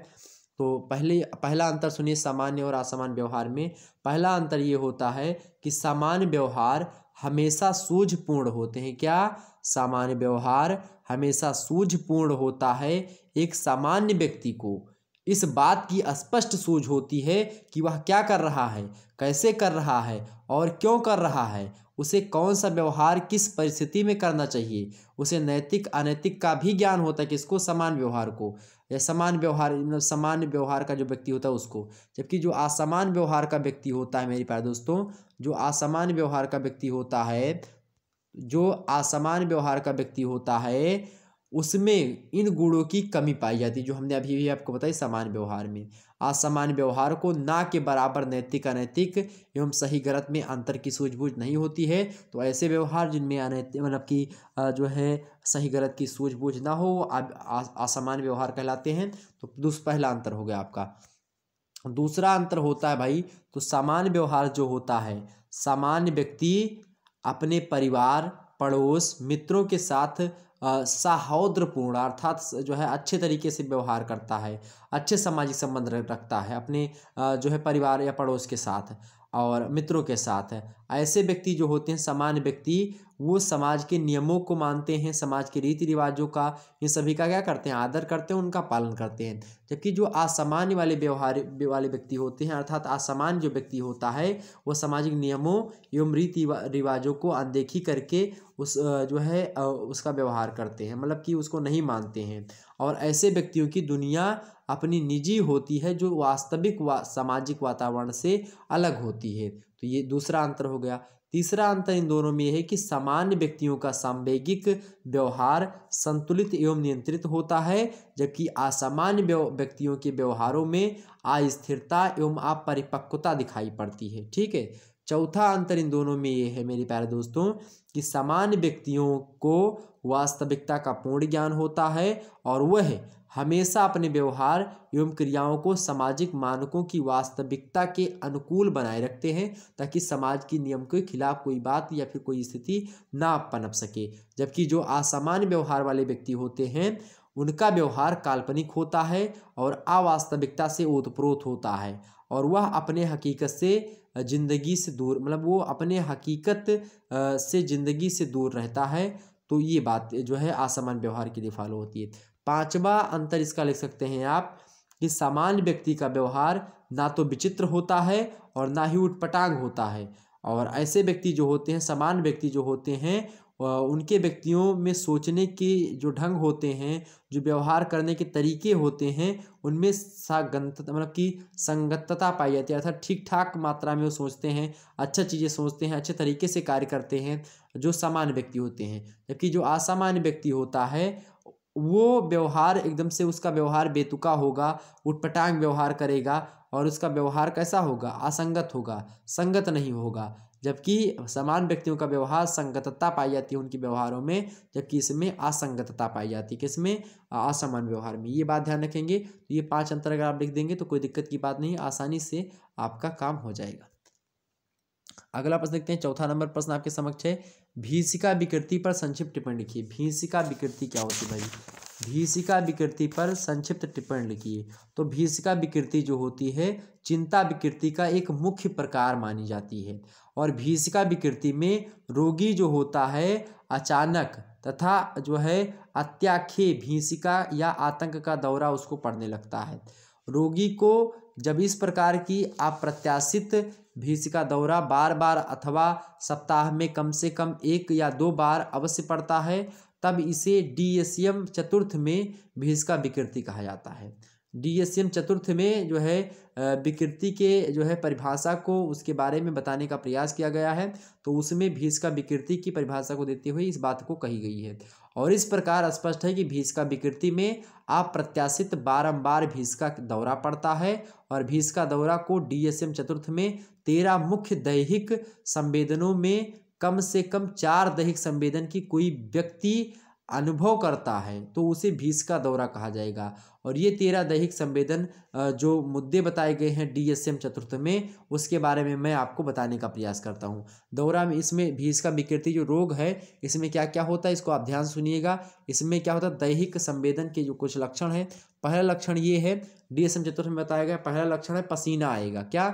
Speaker 1: तो पहले पहला अंतर सुनिए सामान्य और असामान्य व्यवहार में पहला अंतर ये होता है कि सामान्य व्यवहार हमेशा सूझपूर्ण होते हैं क्या सामान्य व्यवहार हमेशा सूझपूर्ण होता है एक सामान्य व्यक्ति को इस बात की स्पष्ट सूझ होती है कि वह क्या कर रहा है कैसे कर रहा है और क्यों कर रहा है उसे कौन सा व्यवहार किस परिस्थिति में करना चाहिए उसे नैतिक अनैतिक का भी ज्ञान होता है कि इसको समान व्यवहार को या समान व्यवहार मतलब समान व्यवहार का जो व्यक्ति होता है उसको जबकि जो असमान व्यवहार का व्यक्ति होता है मेरे प्यारे दोस्तों जो असमान व्यवहार का व्यक्ति होता है जो असमान व्यवहार का व्यक्ति होता है उसमें इन गुणों की कमी पाई जाती है जो हमने अभी भी आपको बताई समान व्यवहार में असमान व्यवहार को ना के बराबर नैतिक अनैतिक एवं सही गलत में अंतर की सूझबूझ नहीं होती है तो ऐसे व्यवहार जिनमें अनैतिक मतलब कि जो है सही गलत की सूझबूझ ना हो असमान व्यवहार कहलाते हैं तो पहला अंतर हो गया आपका दूसरा अंतर होता है भाई तो सामान्य व्यवहार जो होता है सामान्य व्यक्ति अपने परिवार पड़ोस मित्रों के साथ सहौद्रपूर्ण अर्थात जो है अच्छे तरीके से व्यवहार करता है अच्छे सामाजिक संबंध रखता है अपने जो है परिवार या पड़ोस के साथ और मित्रों के साथ ऐसे व्यक्ति जो होते हैं सामान्य व्यक्ति वो समाज के नियमों को मानते हैं समाज के रीति रिवाजों का इन सभी का क्या करते हैं आदर करते हैं उनका पालन करते हैं जबकि जो असामान्य वाले व्यवहार वाले व्यक्ति होते हैं अर्थात असामान्य जो व्यक्ति होता है वो सामाजिक नियमों एवं रीति रिवाजों को अनदेखी करके उस जो है उसका व्यवहार करते हैं मतलब कि उसको नहीं मानते हैं और ऐसे व्यक्तियों की दुनिया अपनी निजी होती है जो वास्तविक वा, सामाजिक वातावरण से अलग होती है तो ये दूसरा अंतर हो गया तीसरा अंतर इन दोनों में यह है कि सामान्य व्यक्तियों का सांवेगिक व्यवहार संतुलित एवं नियंत्रित होता है जबकि असामान्य व्यक्तियों के व्यवहारों में अस्थिरता एवं अपरिपक्वता दिखाई पड़ती है ठीक है चौथा अंतर इन दोनों में ये है मेरे प्यारे दोस्तों कि सामान्य व्यक्तियों को वास्तविकता का पूर्ण ज्ञान होता है और वह हमेशा अपने व्यवहार एवं क्रियाओं को सामाजिक मानकों की वास्तविकता के अनुकूल बनाए रखते हैं ताकि समाज की नियम के खिलाफ कोई बात या फिर कोई स्थिति ना पनप सके जबकि जो असामान्य व्यवहार वाले व्यक्ति होते हैं उनका व्यवहार काल्पनिक होता है और अवास्तविकता से ओतप्रोत होता है और वह अपने हकीकत से ज़िंदगी से दूर मतलब वो अपने हकीकत से ज़िंदगी से दूर रहता है तो ये बात जो है असामान्य व्यवहार के लिए फॉलो होती है पांचवा अंतर इसका लिख सकते हैं आप कि सामान्य व्यक्ति का व्यवहार ना तो विचित्र होता है और ना ही उठपटांग होता है और ऐसे व्यक्ति जो होते हैं सामान्य व्यक्ति जो होते हैं उनके व्यक्तियों में सोचने के जो ढंग होते हैं जो व्यवहार करने के तरीके होते हैं उनमें सागंत मतलब कि संगतता पाई जाती है अर्थात ठीक ठाक मात्रा में वो सोचते हैं अच्छा चीज़ें सोचते हैं अच्छे तरीके से कार्य करते हैं जो सामान्य व्यक्ति होते हैं जबकि जो असामान्य व्यक्ति होता है वो व्यवहार एकदम से उसका व्यवहार बेतुका होगा उटपटांग व्यवहार करेगा और उसका व्यवहार कैसा होगा असंगत होगा संगत नहीं होगा जबकि समान व्यक्तियों का व्यवहार संगतता पाई जाती है उनके व्यवहारों में जबकि इसमें असंगतता पाई जाती है किसमें असमान व्यवहार में ये बात ध्यान रखेंगे तो ये पांच अंतर अगर आप लिख देंगे तो कोई दिक्कत की बात नहीं आसानी से आपका काम हो जाएगा अगला प्रश्न देखते हैं चौथा नंबर प्रश्न आपके समक्ष है भीषिका विकृति पर संक्षिप्त टिप्पणी लिखिए भीषिका विकृति क्या होती है भाई भीषिका विकृति पर संक्षिप्त टिप्पणी लिखिए तो भीषिका विकृति जो होती है चिंता विकृति का एक मुख्य प्रकार मानी जाती है और भीषिका विकृति में रोगी जो होता है अचानक तथा जो है अत्याख्य भीषिका या आतंक का दौरा उसको पड़ने लगता है रोगी को जब इस प्रकार की अप्रत्याशित भीष का दौरा बार बार अथवा सप्ताह में कम से कम एक या दो बार अवश्य पड़ता है तब इसे डीएसएम चतुर्थ में भीष का विकृति कहा जाता है डीएसएम चतुर्थ में जो है विकृति के जो है परिभाषा को उसके बारे में बताने का प्रयास किया गया है तो उसमें भीष का विकृति की परिभाषा को देते हुए इस बात को कही गई है और इस प्रकार स्पष्ट है कि भीष का विकृति में अप्रत्याशित बारम्बार भीष का दौरा पड़ता है और भीष्का दौरा को डीएसएम चतुर्थ में तेरह मुख्य दैहिक संवेदनों में कम से कम चार दैहिक संवेदन की कोई व्यक्ति अनुभव करता है तो उसे भीष का दौरा कहा जाएगा और ये तेरा दैहिक संवेदन जो मुद्दे बताए गए हैं डीएसएम चतुर्थ में उसके बारे में मैं आपको बताने का प्रयास करता हूँ दौरा में इसमें भीष का विकृति जो रोग है इसमें क्या क्या होता है इसको आप ध्यान सुनिएगा इसमें क्या होता है दैहिक संवेदन के जो कुछ लक्षण हैं पहला लक्षण ये है एम चतुर्थ में बताया गया पहला लक्षण है पसीना आएगा क्या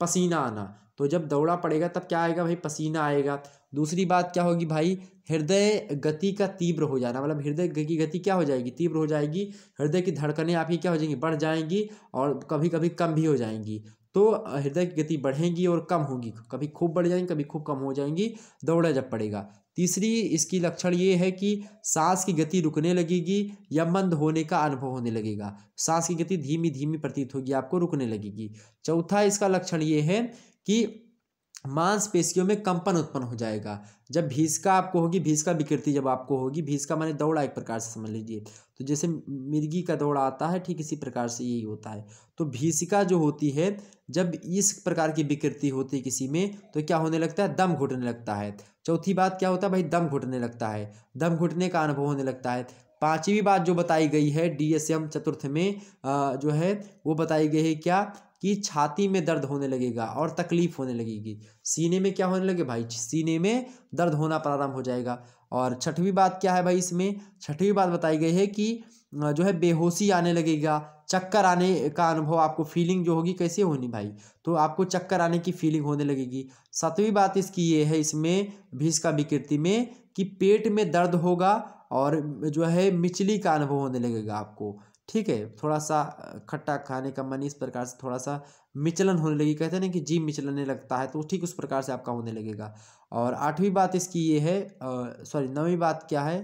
Speaker 1: पसीना आना तो जब दौड़ा पड़ेगा तब क्या आएगा भाई पसीना आएगा दूसरी बात क्या होगी भाई हृदय गति का तीव्र हो जाना मतलब हृदय की गति क्या हो जाएगी तीव्र हो जाएगी हृदय की धड़कनें आपकी क्या हो जाएंगी बढ़ जाएंगी और कभी कभी कम भी हो जाएंगी तो हृदय की गति बढ़ेंगी और कम होगी कभी खूब बढ़ जाएंगी कभी खूब कम हो जाएंगी दौड़ा जब पड़ेगा तीसरी इसकी लक्षण ये है कि सांस की गति रुकने लगेगी या मंद होने का अनुभव होने लगेगा सांस की गति धीमी धीमी प्रतीत होगी आपको रुकने लगेगी चौथा इसका लक्षण ये है कि मांसपेशियों में कंपन उत्पन्न हो जाएगा जब भीसका आपको होगी भीसका विकृति जब आपको होगी भीसका माने दौड़ा एक प्रकार से समझ लीजिए तो जैसे मिर्गी का दौड़ा आता है ठीक इसी प्रकार से यही होता है तो भीसिका जो होती है जब इस प्रकार की विकृति होती है किसी में तो क्या होने लगता है दम घुटने लगता है चौथी बात क्या होता है भाई दम घुटने लगता है दम घुटने का अनुभव होने लगता है पांचवी बात जो बताई गई है डीएसएम चतुर्थ में जो है वो बताई गई है क्या कि छाती में दर्द होने लगेगा और तकलीफ होने लगेगी सीने में क्या होने लगे भाई सीने में दर्द होना प्रारंभ हो जाएगा और छठवीं बात क्या है भाई इसमें छठवीं बात बताई गई है कि जो है बेहोशी आने लगेगा चक्कर आने का अनुभव आपको फीलिंग जो होगी कैसे होनी भाई तो आपको चक्कर आने की फीलिंग होने लगेगी सातवीं बात इसकी ये है इसमें भीष का विकृति में कि पेट में दर्द होगा और जो है मिचली का अनुभव होने लगेगा आपको ठीक है थोड़ा सा खट्टा खाने का मन इस प्रकार से थोड़ा सा मिचलन होने लगी कहते हैं ना कि जी मिचलने लगता है तो ठीक उस प्रकार से आपका होने लगेगा और आठवीं बात इसकी ये है सॉरी नौवीं बात क्या है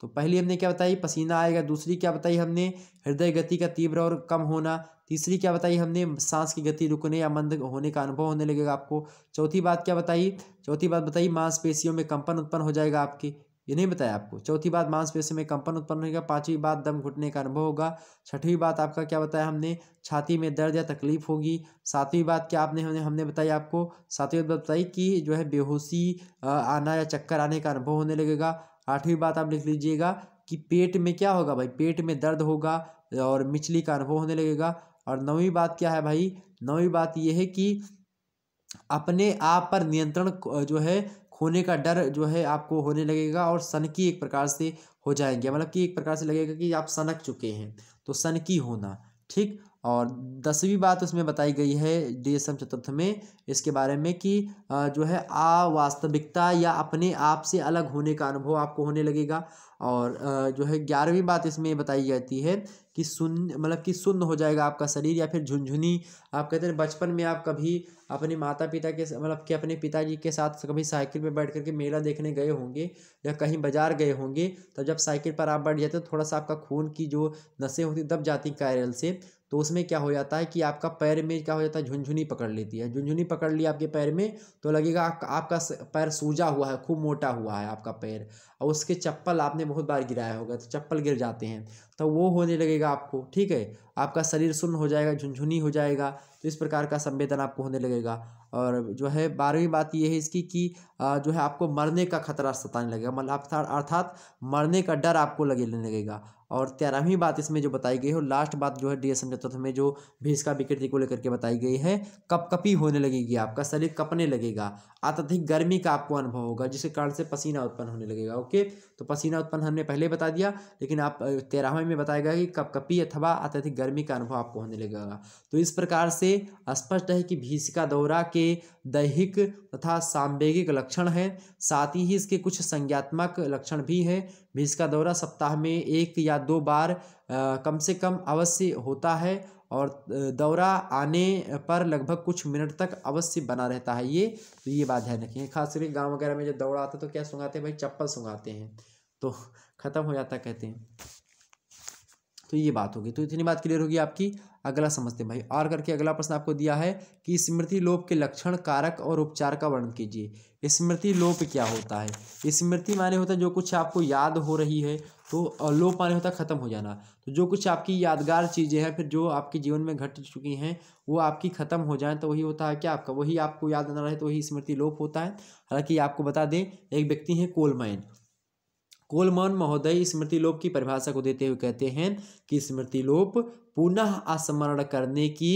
Speaker 1: तो पहली हमने क्या बताई पसीना आएगा दूसरी क्या बताई हमने हृदय गति का तीव्र और कम होना तीसरी क्या बताई हमने सांस की गति रुकने या मंद होने का अनुभव होने लगेगा आपको चौथी बात क्या बताई चौथी बात बताई मांसपेशियों में कंपन उत्पन्न हो जाएगा आपकी ये नहीं बताया आपको चौथी बात मांसपेशी में कंपन उत्पन्न होगा पांचवी बात दम घुटने का अनुभव होगा छठवीं बात आपका क्या बताया हमने छाती में दर्द या तकलीफ होगी सातवीं बात क्या आपने हमने हमने बताई आपको सातवीं बात बताई कि जो है बेहोशी आना या चक्कर आने का अनुभव होने लगेगा आठवीं बात आप लिख लीजिएगा कि पेट में क्या होगा भाई पेट में दर्द होगा और मिचली का अनुभव होने लगेगा और नौवीं बात क्या है भाई नौवीं बात यह है कि अपने आप पर नियंत्रण जो है खोने का डर जो है आपको होने लगेगा और सनकी एक प्रकार से हो जाएंगे मतलब कि एक प्रकार से लगेगा कि आप सनक चुके हैं तो सनकी होना ठीक और दसवीं बात उसमें बताई गई है डी एस एम चतुर्थ में इसके बारे में कि जो है आ वास्तविकता या अपने आप से अलग होने का अनुभव आपको होने लगेगा और जो है ग्यारहवीं बात इसमें बताई जाती है कि सुन मतलब कि सुन्न हो जाएगा आपका शरीर या फिर झुनझुनी आप कहते हैं बचपन में आप कभी अपने माता पिता के मतलब कि अपने पिताजी के साथ कभी साइकिल पर बैठ करके मेला देखने गए होंगे या कहीं बाजार गए होंगे तब जब साइकिल पर आप बैठ जाते हो थोड़ा सा आपका खून की जो नशे होती दब जाती कायरल से तो उसमें क्या हो जाता है कि आपका पैर में क्या हो जाता है झुनझुनी पकड़ लेती है झुनझुनी पकड़ ली आपके पैर में तो लगेगा आपका आपका पैर सूजा हुआ है खूब मोटा हुआ है आपका पैर और उसके चप्पल आपने बहुत बार गिराया होगा तो चप्पल गिर जाते हैं तो वो होने लगेगा आपको ठीक है आपका शरीर सुन्न हो जाएगा झुनझुनी हो जाएगा तो इस प्रकार का संवेदन आपको होने लगेगा और जो है बारहवीं बात यह है इसकी कि जो है आपको मरने का खतरा सताने लगेगा मतलब अर्थात मरने का डर आपको लगे लगेगा और तेरहवीं बात इसमें जो बताई गई है और लास्ट बात जो है डी एस चतुर्थ में जो भीष का विकृति को लेकर के बताई गई है कपकपी होने लगेगी आपका शरीर कपने लगेगा अत्यधिक गर्मी का आपको अनुभव होगा जिसके कारण से पसीना उत्पन्न होने लगेगा ओके तो पसीना उत्पन्न हमने पहले बता दिया लेकिन आप तेरहवें में बताया गया कि कपकपी अथवा अत्यधिक गर्मी का अनुभव आपको होने लगेगा तो इस प्रकार से स्पष्ट है कि भीषिका दौरा के दैहिक तथा सांवेगिक लक्षण हैं साथ ही इसके कुछ संज्ञात्मक लक्षण भी हैं भीषिका दौरा सप्ताह में एक या दो बार कम से कम अवश्य होता है और दौरा आने पर लगभग कुछ मिनट तक अवश्य बना रहता है ये तो ये बात ध्यान रखें खास करके गाँव वगैरह में जब दौड़ा आता है तो क्या सुंगाते हैं भाई चप्पल सुंगाते हैं तो ख़त्म हो जाता कहते हैं तो ये बात होगी तो इतनी बात क्लियर होगी आपकी अगला समझते हैं भाई और करके अगला प्रश्न आपको दिया है कि स्मृति लोप के लक्षण कारक और उपचार का वर्णन कीजिए स्मृति लोप क्या होता है स्मृति माने होता है जो कुछ आपको याद हो रही है तो लोप माने होता है ख़त्म हो जाना तो जो कुछ आपकी यादगार चीज़ें हैं फिर जो आपके जीवन में घट चुकी हैं वो आपकी ख़त्म हो जाए तो वही होता है क्या आपका वही आपको याद ना रहे तो वही स्मृति लोप होता है हालांकि आपको बता दें एक व्यक्ति हैं कोलमैन कोलमान महोदय स्मृति लोप की परिभाषा को देते हुए कहते हैं कि स्मृति लोप पुनः स्मरण करने की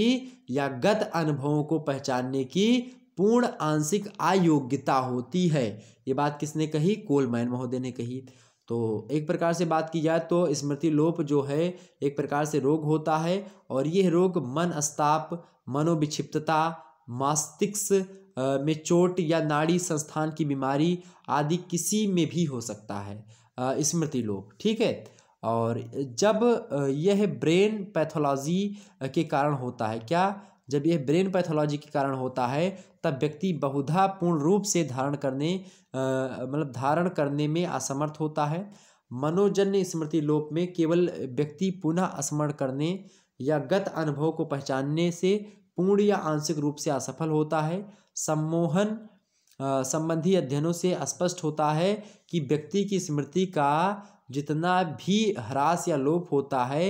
Speaker 1: या गत अनुभवों को पहचानने की पूर्ण आंशिक अयोग्यता होती है ये बात किसने कही कोलमैन महोदय ने कही तो एक प्रकार से बात की जाए तो स्मृति लोप जो है एक प्रकार से रोग होता है और यह रोग मन अस्ताप मनोविक्षिप्तता मस्तिष्क में चोट या नाड़ी संस्थान की बीमारी आदि किसी में भी हो सकता है स्मृति लोग ठीक है और जब यह ब्रेन पैथोलॉजी के कारण होता है क्या जब यह ब्रेन पैथोलॉजी के कारण होता है तब व्यक्ति बहुधा पूर्ण रूप से धारण करने मतलब धारण करने में असमर्थ होता है मनोजन्य स्मृति लोप में केवल व्यक्ति पुनः स्मरण करने या गत अनुभव को पहचानने से पूर्ण या आंशिक रूप से असफल होता है सम्मोहन संबंधी अध्ययनों से स्पष्ट होता है कि व्यक्ति की स्मृति का जितना भी ह्रास या लोप होता है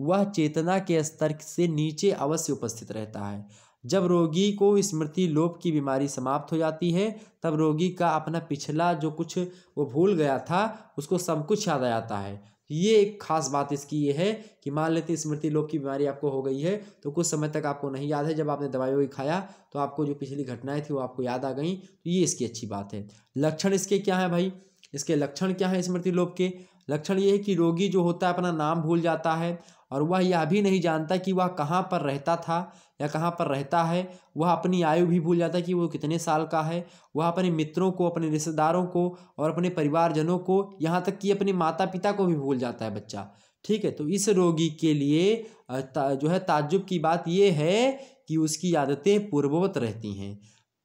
Speaker 1: वह चेतना के स्तर से नीचे अवश्य उपस्थित रहता है जब रोगी को स्मृति लोप की बीमारी समाप्त हो जाती है तब रोगी का अपना पिछला जो कुछ वो भूल गया था उसको सब कुछ याद आ जाता है ये एक खास बात इसकी ये है कि मान लेते स्मृति लोग की बीमारी आपको हो गई है तो कुछ समय तक आपको नहीं याद है जब आपने दवाई वही खाया तो आपको जो पिछली घटनाएं थी वो आपको याद आ गई तो ये इसकी अच्छी बात है लक्षण इसके क्या है भाई इसके लक्षण क्या है स्मृति लोग के लक्षण ये है कि रोगी जो होता है अपना नाम भूल जाता है और वह यह भी नहीं जानता कि वह कहाँ पर रहता था या कहाँ पर रहता है वह अपनी आयु भी भूल जाता है कि वो कितने साल का है वह अपने मित्रों को अपने रिश्तेदारों को और अपने परिवारजनों को यहाँ तक कि अपने माता पिता को भी भूल जाता है बच्चा ठीक है तो इस रोगी के लिए जो है ताज्जुब की बात यह है कि उसकी आदतें पूर्ववत रहती हैं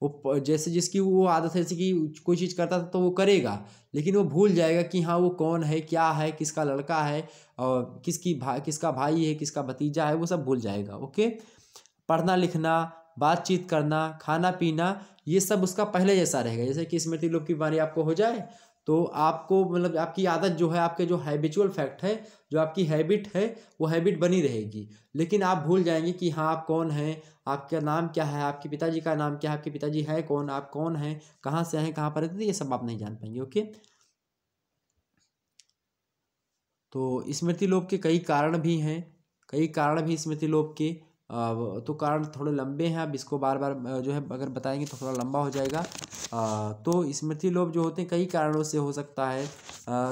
Speaker 1: वो जैसे जिसकी वो आदत है जैसे कि कोई चीज़ करता था तो वो करेगा लेकिन वो भूल जाएगा कि हाँ वो कौन है क्या है किसका लड़का है और किसकी भा किसका भाई है किसका भतीजा है वो सब भूल जाएगा ओके पढ़ना लिखना बातचीत करना खाना पीना ये सब उसका पहले जैसा रहेगा जैसे कि स्मृति लोप की बीमारी आपको हो जाए तो आपको मतलब आपकी आदत जो है आपके जो हैबिचुअल फैक्ट है जो आपकी हैबिट है वो हैबिट बनी रहेगी लेकिन आप भूल जाएंगे कि हाँ आप कौन हैं आपका नाम क्या है आपके पिताजी का नाम क्या है आपके पिताजी है कौन आप कौन हैं कहाँ से हैं कहाँ पर रहते हैं ये सब आप नहीं जान पाएंगे ओके तो स्मृति लोप के कई कारण भी हैं कई कारण भी स्मृति लोप के तो कारण थोड़े लंबे हैं अब इसको बार बार जो है अगर बताएंगे तो थोड़ा लंबा हो जाएगा तो स्मृति लोभ जो होते हैं कई कारणों से हो सकता है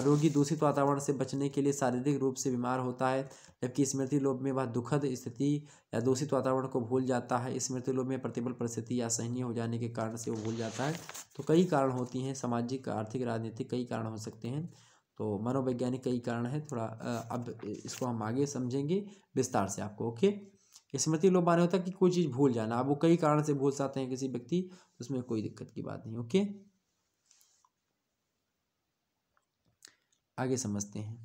Speaker 1: रोगी दूषित वातावरण से बचने के लिए शारीरिक रूप से बीमार होता है जबकि स्मृति लोभ में वह दुखद स्थिति या दूषित वातावरण को भूल जाता है स्मृति लोभ में प्रतिबल परिस्थिति या सहनीय हो जाने के कारण से वो भूल जाता है तो कई कारण होती हैं सामाजिक आर्थिक राजनीतिक कई कारण हो सकते हैं तो मनोवैज्ञानिक कई कारण है थोड़ा अब इसको हम आगे समझेंगे विस्तार से आपको ओके स्मृति लोग माने होता है कि कोई चीज़ भूल जाना अब वो कई कारण से भूल सकते हैं किसी व्यक्ति तो उसमें कोई दिक्कत की बात नहीं ओके आगे समझते हैं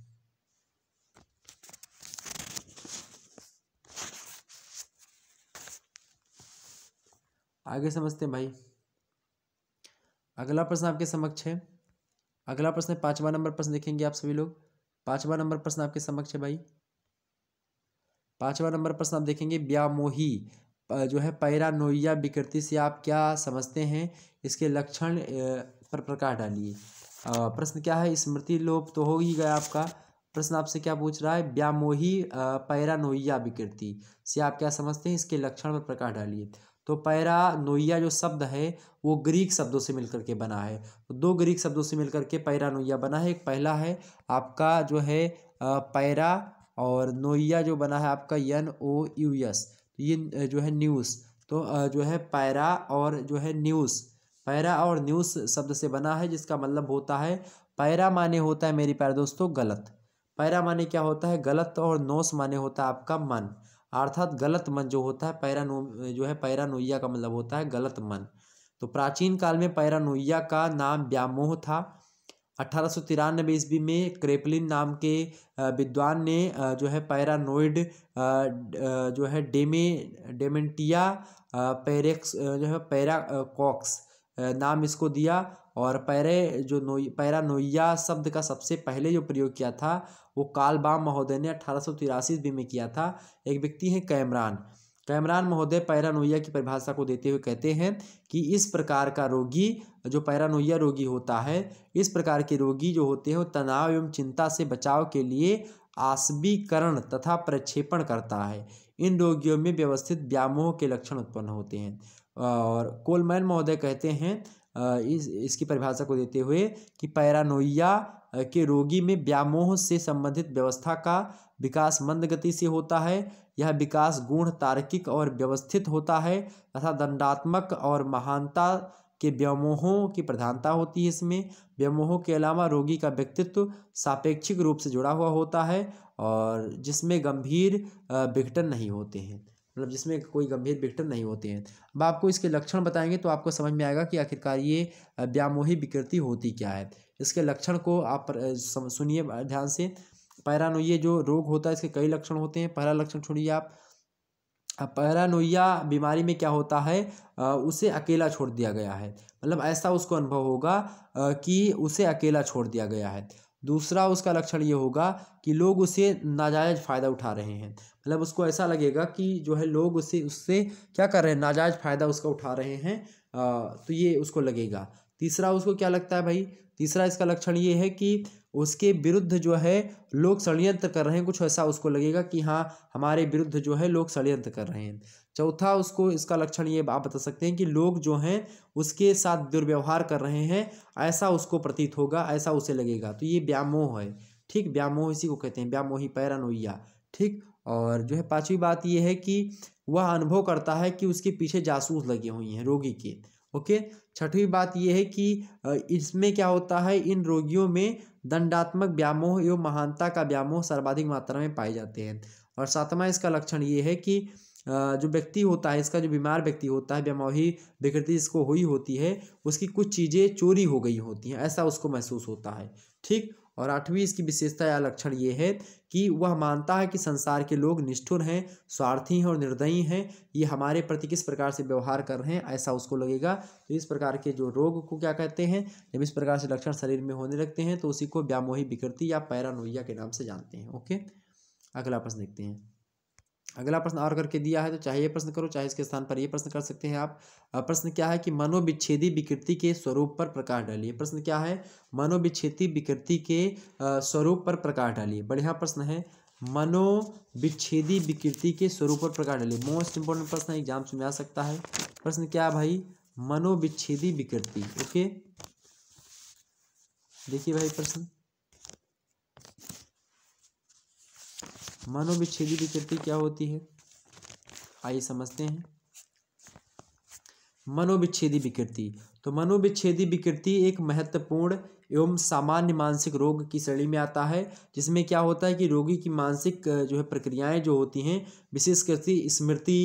Speaker 1: आगे समझते हैं भाई अगला प्रश्न आपके समक्ष है अगला प्रश्न पांचवा नंबर प्रश्न देखेंगे आप सभी लोग पांचवा नंबर प्रश्न आपके समक्ष है भाई पाँचवा नंबर प्रश्न आप देखेंगे व्यामोही जो है पैरानोइया विकृति से आप क्या समझते हैं इसके लक्षण पर प्रकाश डालिए प्रश्न क्या है स्मृति लोप तो हो ही गया आपका प्रश्न आपसे क्या पूछ रहा है व्यामोही पैरानोइया विकृति से आप क्या समझते हैं इसके लक्षण पर प्रकाश डालिए तो पैरानोइया जो शब्द है वो ग्रीक शब्दों से मिलकर के बना है तो दो ग्रीक शब्दों से मिलकर के पैरानोइया बना है एक पहला है आपका जो है पैरा और नोइया जो बना है आपका एन ओ यू एस तो ये जो है न्यूज़ तो जो है पैरा और जो है न्यूज़ पैरा और न्यूज़ शब्द से बना है जिसका मतलब होता है पैरा माने होता है मेरी प्यारे दोस्तों गलत पैरा माने क्या होता है गलत और नोस माने होता है आपका मन अर्थात गलत मन जो होता है नो जो है पैरा नोइया का मतलब होता है गलत मन तो प्राचीन काल में पैरा नोइया का नाम व्यामोह था अठारह सौ तिरानबे ईस्वी में क्रेपलिन नाम के विद्वान ने जो है पैरानोइड जो है डेमे डेमेंटिया पैरेक्स जो है पैराकॉक्स नाम इसको दिया और पैरे जो नो पैरानोइया शब्द का सबसे पहले जो प्रयोग किया था वो कालबाम महोदय ने अठारह सौ तिरासी ईस्वी में किया था एक व्यक्ति हैं कैमरान कैमरान तो महोदय पैरानोइया की परिभाषा को देते हुए कहते हैं कि इस प्रकार का रोगी जो पैरानोइया रोगी होता है इस प्रकार के रोगी जो होते हैं वो तनाव एवं चिंता से बचाव के लिए आसबीकरण तथा प्रक्षेपण करता है इन रोगियों में व्यवस्थित व्यामोह के लक्षण उत्पन्न होते हैं और कोलमैन महोदय कहते हैं इस इसकी परिभाषा को देते हुए कि पैरानोइया के रोगी में व्यामोह से संबंधित व्यवस्था का विकास मंद गति से होता है यह विकास गुण तार्किक और व्यवस्थित होता है तथा दंडात्मक और महानता के व्यमोहों की प्रधानता होती है इसमें व्यमोहों के अलावा रोगी का व्यक्तित्व सापेक्षिक रूप से जुड़ा हुआ होता है और जिसमें गंभीर विघटन नहीं होते हैं मतलब जिसमें कोई गंभीर विघटन नहीं होते हैं अब आपको इसके लक्षण बताएंगे तो आपको समझ में आएगा कि आखिरकार ये व्यामोही विकृति होती क्या है इसके लक्षण को आप सुनिए ध्यान से पैरानोइया जो रोग होता है इसके कई लक्षण होते हैं पहला लक्षण छोड़िए आप पैरानोइया बीमारी में क्या होता है उसे अकेला छोड़ दिया गया है मतलब ऐसा उसको अनुभव होगा कि उसे अकेला छोड़ दिया गया है दूसरा उसका लक्षण ये होगा कि लोग उसे नाजायज़ फ़ायदा उठा रहे हैं मतलब उसको ऐसा लगेगा कि जो है लोग उसे उससे क्या कर रहे हैं नाजायज़ फ़ायदा उसका उठा रहे हैं तो ये उसको लगेगा तीसरा उसको क्या लगता है भाई तीसरा इसका लक्षण ये है कि उसके विरुद्ध जो है लोग षडयंत्र कर रहे हैं कुछ ऐसा उसको लगेगा कि हाँ हमारे विरुद्ध जो है लोग षडयंत्र कर रहे हैं चौथा उसको इसका लक्षण ये आप बता सकते हैं कि लोग जो हैं उसके साथ दुर्व्यवहार कर रहे हैं ऐसा उसको प्रतीत होगा ऐसा उसे लगेगा तो ये व्यामोह है ठीक व्यामोह इसी को कहते हैं व्यामोही पैरानोइया ठीक और जो है पांचवी बात यह है कि वह अनुभव करता है कि उसके पीछे जासूस लगे हुई हैं रोगी के ओके छठवीं बात यह है कि इसमें क्या होता है इन रोगियों में दंडात्मक व्यामोह एवं महानता का व्यामोह सर्वाधिक मात्रा में पाए जाते हैं और सातवां इसका लक्षण ये है कि जो व्यक्ति होता है इसका जो बीमार व्यक्ति होता है व्यामोही विकृति इसको हुई होती है उसकी कुछ चीज़ें चोरी हो गई होती हैं ऐसा उसको महसूस होता है ठीक और आठवीं इसकी विशेषता या लक्षण ये है कि वह मानता है कि संसार के लोग निष्ठुर हैं स्वार्थी हैं और निर्दयी हैं ये हमारे प्रति किस प्रकार से व्यवहार कर रहे हैं ऐसा उसको लगेगा तो इस प्रकार के जो रोग को क्या कहते हैं जब इस प्रकार से लक्षण शरीर में होने लगते हैं तो उसी को व्यामोही विकृति या पैरानोइया के नाम से जानते हैं ओके अगला प्रश्न देखते हैं अगला प्रश्न और करके दिया है तो चाहे ये प्रश्न करो चाहे इसके स्थान पर ये प्रश्न कर सकते हैं आप प्रश्न क्या है कि मनोविच्छेदी विकृति के स्वरूप पर प्रकाश डालिए प्रश्न क्या है मनोविच्छेदी विकृति के स्वरूप पर प्रकाश डालिए बढ़िया प्रश्न है मनोविच्छेदी विकृति के स्वरूप पर प्रकाश डालिए मोस्ट इंपॉर्टेंट प्रश्न एग्जाम में आ सकता है प्रश्न क्या है भाई मनोविच्छेदी विकृति ओके देखिए भाई प्रश्न मनोविच्छेदी विकृति क्या होती है आइए समझते हैं मनोविच्छेदी विकृति तो मनोविच्छेदी विकृति एक महत्वपूर्ण एवं सामान्य मानसिक रोग की श्रेणी में आता है जिसमें क्या होता है कि रोगी की मानसिक जो है प्रक्रियाएं जो होती हैं विशेष करके स्मृति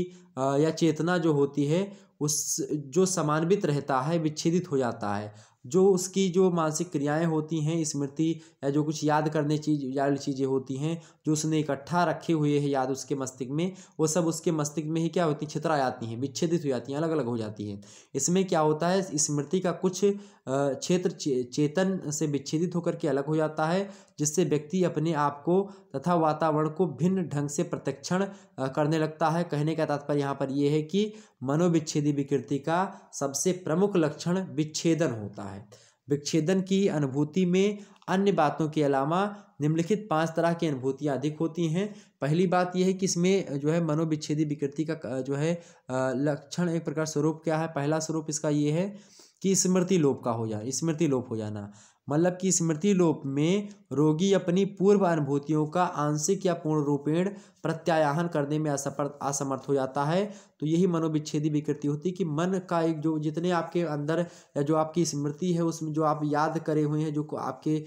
Speaker 1: या चेतना जो होती है उस जो समान्वित रहता है विच्छेदित हो जाता है जो उसकी जो मानसिक क्रियाएं होती हैं स्मृति या जो कुछ याद करने चीज याद चीज़ें होती हैं जो उसने इकट्ठा रखे हुए है याद उसके मस्तिष्क में वो सब उसके मस्तिष्क में ही क्या होती है छितरा जाती हैं विच्छेदित हो जाती हैं अलग अलग हो जाती हैं इसमें क्या होता है स्मृति का कुछ क्षेत्र चेतन से विच्छेदित होकर के अलग हो जाता है जिससे व्यक्ति अपने आप को तथा वातावरण को भिन्न ढंग से प्रत्यक्षण करने लगता है कहने का तात्पर्य यहाँ पर यह है कि मनोविच्छेदी विकृति का सबसे प्रमुख लक्षण विच्छेदन होता है विच्छेदन की अनुभूति में अन्य बातों के अलावा निम्नलिखित पांच तरह की अनुभूतियाँ अधिक होती हैं पहली बात यह है कि इसमें जो है मनोविच्छेदी विकृति का जो है लक्षण एक प्रकार स्वरूप क्या है पहला स्वरूप इसका ये है कि स्मृति लोप का हो जाए स्मृति लोप हो जाना मतलब कि स्मृति लोप में रोगी अपनी पूर्व अनुभूतियों का आंशिक या पूर्ण रूपेण प्रत्यायाहन करने में असफल असमर्थ हो जाता है तो यही मनोविच्छेदी विकृति होती है कि मन का एक जो जितने आपके अंदर या जो आपकी स्मृति है उसमें जो आप याद करे हुए हैं जो आपके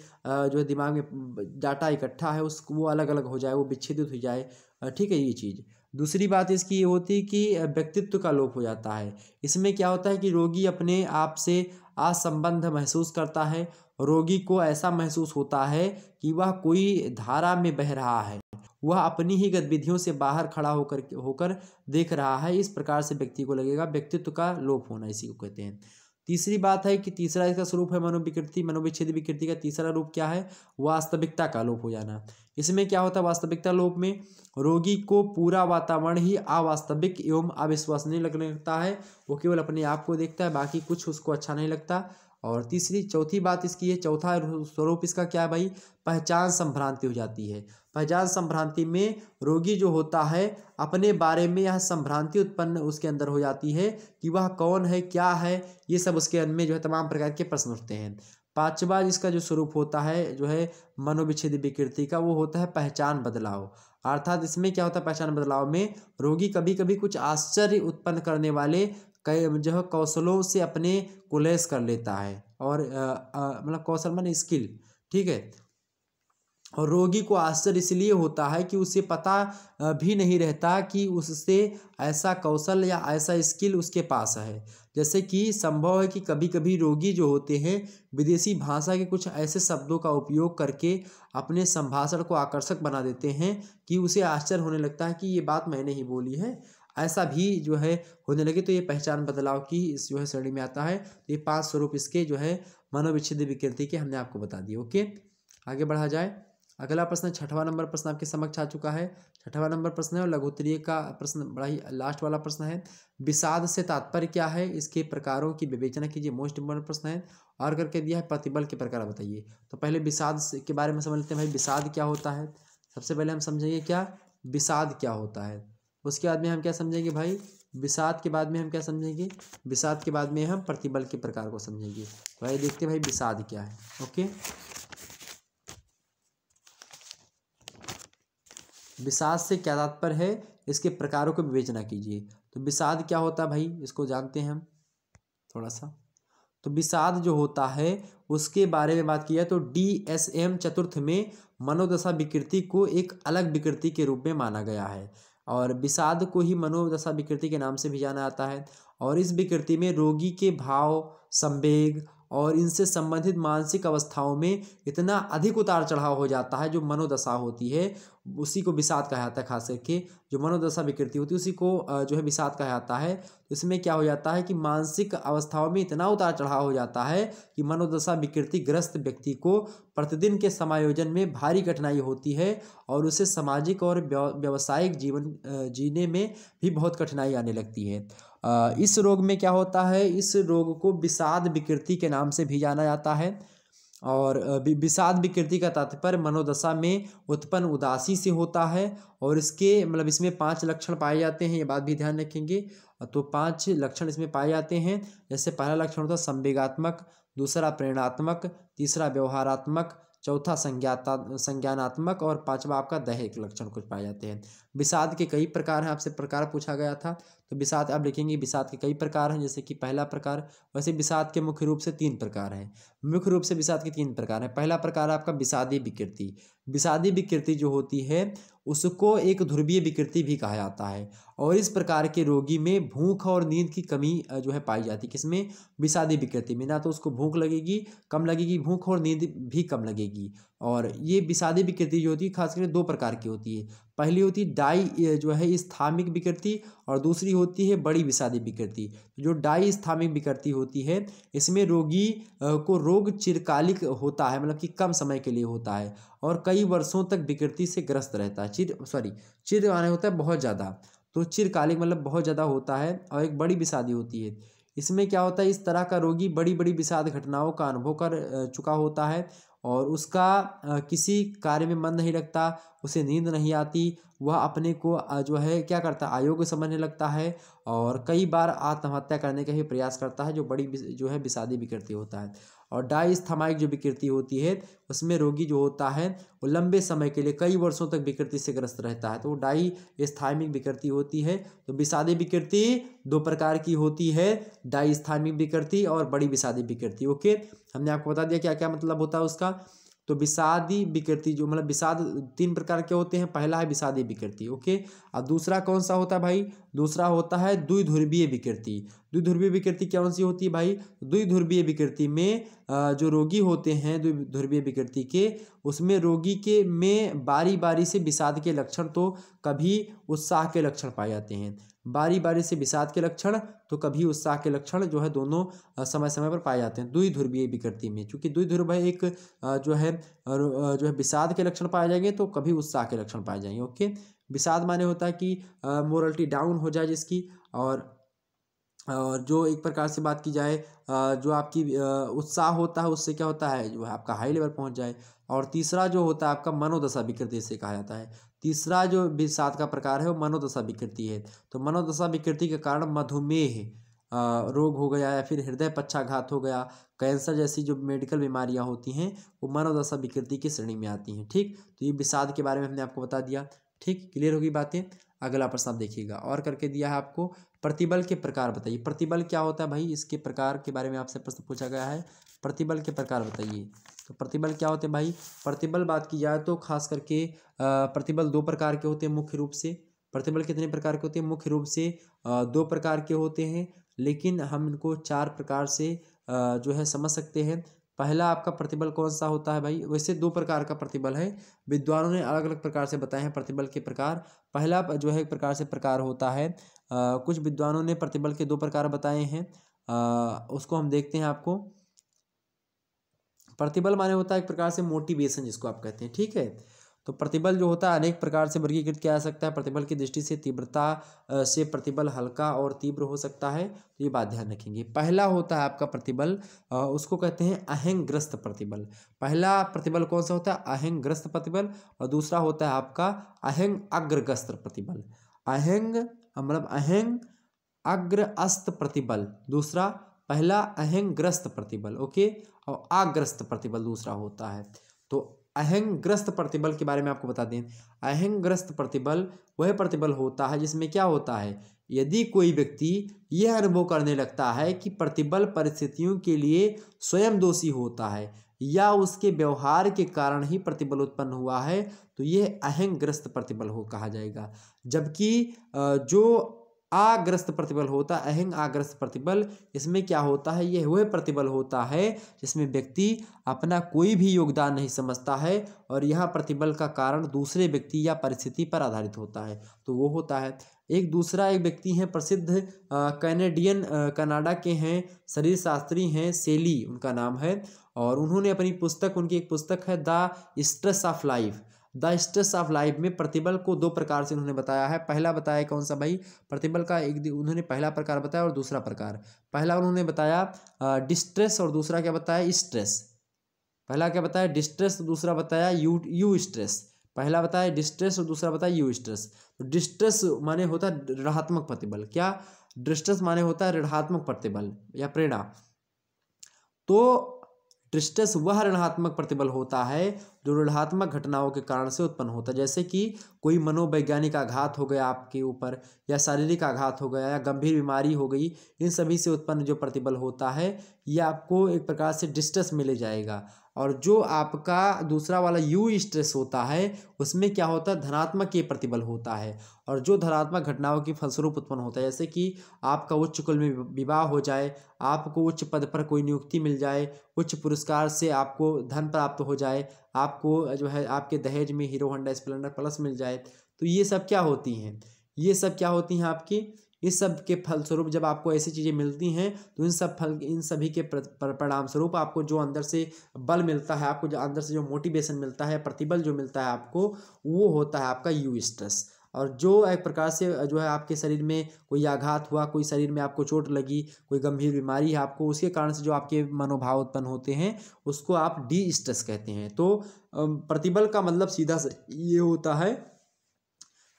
Speaker 1: जो दिमाग में डाटा इकट्ठा है उस वो अलग अलग हो जाए वो विच्छेदित हो जाए ठीक है ये चीज़ दूसरी बात इसकी ये होती है कि व्यक्तित्व का लोप हो जाता है इसमें क्या होता है कि रोगी अपने आप से असंबंध महसूस करता है रोगी को ऐसा महसूस होता है कि वह कोई धारा में बह रहा है वह अपनी ही गतिविधियों से बाहर खड़ा होकर होकर देख रहा है इस प्रकार से व्यक्ति को लगेगा व्यक्तित्व का लोप होना इसी को कहते हैं तीसरी बात है कि तीसरा इसका स्वरूप है मनोविकृति मनोविच्छेद विकृति का तीसरा रूप क्या है वास्तविकता का लोप हो जाना इसमें क्या होता है वास्तविकता लोप में रोगी को पूरा वातावरण ही अवास्तविक एवं अविश्वसनीय लगने लगता है वो केवल अपने आप को देखता है बाकी कुछ उसको अच्छा नहीं लगता और तीसरी चौथी बात इसकी है चौथा स्वरूप इसका क्या है भाई पहचान संभ्रांति हो जाती है पहचान संभ्रांति में रोगी जो होता है अपने बारे में यह संभ्रांति उत्पन्न उसके अंदर हो जाती है कि वह कौन है क्या है ये सब उसके अंदर में जो है तमाम प्रकार के प्रश्न उठते हैं पांचवा इसका जो स्वरूप होता है जो है मनोविच्छेद विकृति का वो होता है पहचान बदलाव अर्थात इसमें क्या होता है पहचान बदलाव में रोगी कभी कभी कुछ आश्चर्य उत्पन्न करने वाले कई जो है कौशलों से अपने को कर लेता है और मतलब कौशल मान स्किल ठीक है और रोगी को आश्चर्य इसलिए होता है कि उसे पता भी नहीं रहता कि उससे ऐसा कौशल या ऐसा स्किल उसके पास है जैसे कि संभव है कि कभी कभी रोगी जो होते हैं विदेशी भाषा के कुछ ऐसे शब्दों का उपयोग करके अपने संभाषण को आकर्षक बना देते हैं कि उसे आश्चर्य होने लगता है कि ये बात मैंने ही बोली है ऐसा भी जो है होने लगे तो ये पहचान बदलाव की इस जो है श्रेणी में आता है तो ये पाँच स्वरूप इसके जो है मनोविच्छेद विकृति के हमने आपको बता दिए ओके आगे बढ़ा जाए अगला प्रश्न छठवां नंबर प्रश्न आपके समक्ष आ चुका है छठवां नंबर प्रश्न है और लघुत्तरीय का प्रश्न बड़ा ही लास्ट वाला प्रश्न है विषाद से तात्पर्य क्या है इसके प्रकारों की विवेचना कीजिए मोस्ट इम्पोर्टेंट प्रश्न है और करके दिया है प्रतिबल के प्रकार बताइए तो पहले विषाद के बारे में समझ लेते हैं भाई विषाद क्या होता है सबसे पहले हम समझेंगे क्या विषाद क्या होता है उसके बाद में हम क्या समझेंगे भाई विषाद के बाद में हम क्या समझेंगे विषाद के बाद में हम प्रतिबल के प्रकार को समझेंगे भाई तो देखते भाई विषाद क्या है ओके विषाद से क्या तात्पर्य है इसके प्रकारों को विवेचना कीजिए तो विषाद क्या होता है भाई इसको जानते हैं हम थोड़ा सा तो विषाद जो होता है उसके बारे में बात किया तो डी एस एम चतुर्थ में मनोदशा विकृति को एक अलग विकृति के रूप में माना गया है और विषाद को ही मनोदशा विकृति के नाम से भी जाना जाता है और इस विकृति में रोगी के भाव संवेग और इनसे संबंधित मानसिक अवस्थाओं में इतना अधिक उतार चढ़ाव हो जाता है जो मनोदशा होती है उसी को विषाद कहा जाता है खास करके जो मनोदशा विकृति होती है उसी को जो है विषाद कहा जाता है तो इसमें क्या हो जाता है कि मानसिक अवस्थाओं में इतना उतार चढ़ाव हो जाता है कि मनोदशा विकृति ग्रस्त व्यक्ति को प्रतिदिन के समायोजन में भारी कठिनाई होती है और उसे सामाजिक और व्यावसायिक जीवन जीने में भी बहुत कठिनाई आने लगती है इस रोग में क्या होता है इस रोग को विषाद विकृति के नाम से भी जाना जाता है और विषाद विकृति का तात्पर्य मनोदशा में उत्पन्न उदासी से होता है और इसके मतलब इसमें पांच लक्षण पाए जाते हैं ये बात भी ध्यान रखेंगे तो पांच लक्षण इसमें पाए जाते हैं जैसे पहला लक्षण होता है संवेगात्मक दूसरा प्रेरणात्मक तीसरा व्यवहारात्मक चौथा संज्ञाता संज्ञानात्मक और पांचवा आपका दैहिक लक्षण कुछ पाए जाते हैं विषाद के कई प्रकार हैं आपसे प्रकार पूछा गया था तो विषाद आप लिखेंगे विषाद के कई प्रकार हैं जैसे कि पहला प्रकार वैसे विषाद के मुख्य रूप से तीन प्रकार हैं मुख्य रूप से विषाद के तीन प्रकार हैं पहला प्रकार आपका विषादी विकृति विषादी विकृति जो होती है उसको एक ध्रुवीय विकृति भी कहा जाता है और इस प्रकार के रोगी में भूख और नींद की कमी जो है पाई जाती है किसमें विषादी विकृति में ना तो उसको भूख लगेगी कम लगेगी भूख और नींद भी कम लगेगी और ये विषादी विकृति जो होती है खास करके दो प्रकार की होती है पहली होती है डाई जो है स्थामिक विकृति और दूसरी होती है बड़ी विषादी विकृति तो जो डाई स्थामिक विकृति होती है इसमें रोगी को रोग चिरकालिक होता है मतलब कि कम समय के लिए होता है और कई वर्षों तक विकृति से ग्रस्त रहता है चिर सॉरी चिर माने होता है बहुत ज़्यादा तो चिरकालिक मतलब बहुत ज़्यादा होता है और एक बड़ी विषादी होती है इसमें क्या होता है इस तरह का रोगी बड़ी बड़ी विषाद घटनाओं का अनुभव कर चुका होता है और उसका किसी कार्य में मन नहीं लगता उसे नींद नहीं आती वह अपने को जो है क्या करता है अयोग्य समझने लगता है और कई बार आत्महत्या करने का भी प्रयास करता है जो बड़ी जो है विषादी विकृति होता है और डाइस्थमाइक जो विकृति होती है उसमें रोगी जो होता है वो लंबे समय के लिए कई वर्षों तक विकृति से ग्रस्त रहता है तो वो डाई स्थायमिक विकृति होती है तो विषादी विकृति दो प्रकार की होती है डाइस्थामिक विकृति और बड़ी विषादी विकृति ओके हमने आपको बता दिया क्या क्या मतलब होता है उसका तो विषादी विकृति जो मतलब विषाद तीन प्रकार के होते हैं पहला है विषादी विकृति ओके और दूसरा कौन सा होता है भाई दूसरा होता है द्विध्रुवीय विकृति द्विध्रुवीय विकृति कौन सी होती है भाई द्विध्रुवीय विकृति में जो रोगी होते हैं द्विध्रुवीय विकृति के उसमें रोगी के में बारी बारी से विषाद के लक्षण तो कभी उत्साह के लक्षण पाए जाते हैं बारी बारी से विषाद के लक्षण तो कभी उत्साह के लक्षण जो है दोनों समय समय पर पाए जाते हैं दुई ध्रुवीय विकृति में चूंकि दुई ध्रुव एक जो है जो है विषाद के लक्षण पाए जाएंगे तो कभी उत्साह के लक्षण पाए जाएंगे ओके विषाद माने होता है कि मोरलिटी डाउन हो जाए जिसकी और और जो एक प्रकार से बात की जाए जो आपकी उत्साह होता है उससे क्या होता है जो है आपका हाई लेवल पहुंच जाए और तीसरा जो होता है आपका मनोदशा विकृति से कहा जाता है तीसरा जो सात का प्रकार है वो मनोदशा विकृति है तो मनोदशा विकृति के कारण मधुमेह रोग हो गया या फिर हृदय पक्षाघात हो गया कैंसर जैसी जो मेडिकल बीमारियां होती हैं वो मनोदशा विकृति की श्रेणी में आती हैं ठीक तो ये विषाद के बारे में हमने आपको बता दिया ठीक क्लियर होगी बातें अगला प्रश्न आप देखिएगा और करके दिया है आपको प्रतिबल के प्रकार बताइए प्रतिबल क्या होता है भाई इसके प्रकार के बारे में आपसे प्रश्न पूछा गया है प्रतिबल के प्रकार बताइए तो प्रतिबल क्या होते हैं भाई प्रतिबल बात की जाए तो खास करके प्रतिबल दो प्रकार के होते हैं मुख्य रूप से प्रतिबल कितने प्रकार के होते हैं मुख्य रूप से दो प्रकार के होते हैं लेकिन हम इनको चार प्रकार से जो है समझ सकते हैं पहला आपका प्रतिबल कौन सा होता है भाई वैसे दो प्रकार का प्रतिबल है विद्वानों ने अलग अलग प्रकार से बताए हैं प्रतिबल के प्रकार पहला जो है एक प्रकार से प्रकार होता है आ, कुछ विद्वानों ने प्रतिबल के दो प्रकार बताए हैं आ, उसको हम देखते हैं आपको प्रतिबल माने होता है एक प्रकार से मोटिवेशन जिसको आप कहते हैं ठीक है तो प्रतिबल जो होता है अनेक प्रकार से वर्गीकृत किया जा सकता है प्रतिबल की दृष्टि से तीव्रता से प्रतिबल हल्का और तीव्र हो सकता है तो ये बात ध्यान रखेंगे पहला होता है आपका प्रतिबल उसको कहते हैं अहंग्रस्त प्रतिबल पहला प्रतिबल कौन सा होता है अहंग्रस्त प्रतिबल और दूसरा होता है आपका अहंग अग्रग्रस्त प्रतिबल अहंग मतलब अहंग अग्र अस्त प्रतिबल दूसरा पहला अहंग्रस्त प्रतिबल ओके और आग्रस्त प्रतिबल दूसरा होता है तो अहंग्रस्त प्रतिबल के बारे में आपको बता दें अहंग्रस्त प्रतिबल वह प्रतिबल होता है जिसमें क्या होता है यदि कोई व्यक्ति यह अनुभव करने लगता है कि प्रतिबल परिस्थितियों के लिए स्वयं दोषी होता है या उसके व्यवहार के कारण ही प्रतिबल उत्पन्न हुआ है तो यह अहंग्रस्त प्रतिबल हो कहा जाएगा जबकि जो आग्रस्त प्रतिबल होता है अहिंग आग्रस्त प्रतिबल इसमें क्या होता है यह वह प्रतिबल होता है जिसमें व्यक्ति अपना कोई भी योगदान नहीं समझता है और यह प्रतिबल का कारण दूसरे व्यक्ति या परिस्थिति पर आधारित होता है तो वो होता है एक दूसरा एक व्यक्ति हैं प्रसिद्ध कैनेडियन कनाडा के हैं शरीर शास्त्री हैं सेली उनका नाम है और उन्होंने अपनी पुस्तक उनकी एक पुस्तक है the stress of life the stress of life में प्रतिबल को दो प्रकार से उन्होंने बताया है पहला बताया कौन सा भाई प्रतिबल का एक उन्होंने पहला प्रकार बताया और दूसरा प्रकार पहला उन्होंने बताया डिस्ट्रेस और दूसरा क्या बताया स्ट्रेस पहला क्या बताया डिस्ट्रेस दूसरा बताया यू यू स्ट्रेस पहला बताया डिस्ट्रेस और दूसरा बताया यू स्ट्रेस तो डिस्ट्रेस माने होता है ऋणात्मक प्रतिबल क्या डिस्ट्रेस माने होता है ऋणात्मक प्रतिबल या प्रेरणा तो ट्रिस्टस वह ऋणात्मक प्रतिबल होता है जो ऋणात्मक घटनाओं के कारण से उत्पन्न होता है जैसे कि कोई मनोवैज्ञानिक आघात हो गया आपके ऊपर या शारीरिक आघात हो गया या गंभीर बीमारी हो गई इन सभी से उत्पन्न जो प्रतिबल होता है ये आपको एक प्रकार से डिस्ट्रेस मिले जाएगा और जो आपका दूसरा वाला यू स्ट्रेस होता है उसमें क्या होता है धनात्मक के प्रतिबल होता है और जो धनात्मक घटनाओं के फलस्वरूप उत्पन्न होता है जैसे कि आपका उच्च कुल में विवाह हो जाए आपको उच्च पद पर कोई नियुक्ति मिल जाए उच्च पुरस्कार से आपको धन प्राप्त हो जाए आपको जो है आपके दहेज में हीरो होंडा स्प्लेंडर प्लस मिल जाए तो ये सब क्या होती हैं ये सब क्या होती हैं आपकी इस सब के फलस्वरूप जब आपको ऐसी चीज़ें मिलती हैं तो इन सब फल इन सभी के परिणाम स्वरूप आपको जो अंदर से बल मिलता है आपको जो अंदर से जो मोटिवेशन मिलता है प्रतिबल जो मिलता है आपको वो होता है आपका यू स्ट्रेस और जो एक प्रकार से जो है आपके शरीर में कोई आघात हुआ कोई शरीर में आपको चोट लगी कोई गंभीर बीमारी है आपको उसके कारण से जो आपके मनोभाव उत्पन्न होते हैं उसको आप डी स्ट्रेस कहते हैं तो प्रतिबल का मतलब सीधा ये होता है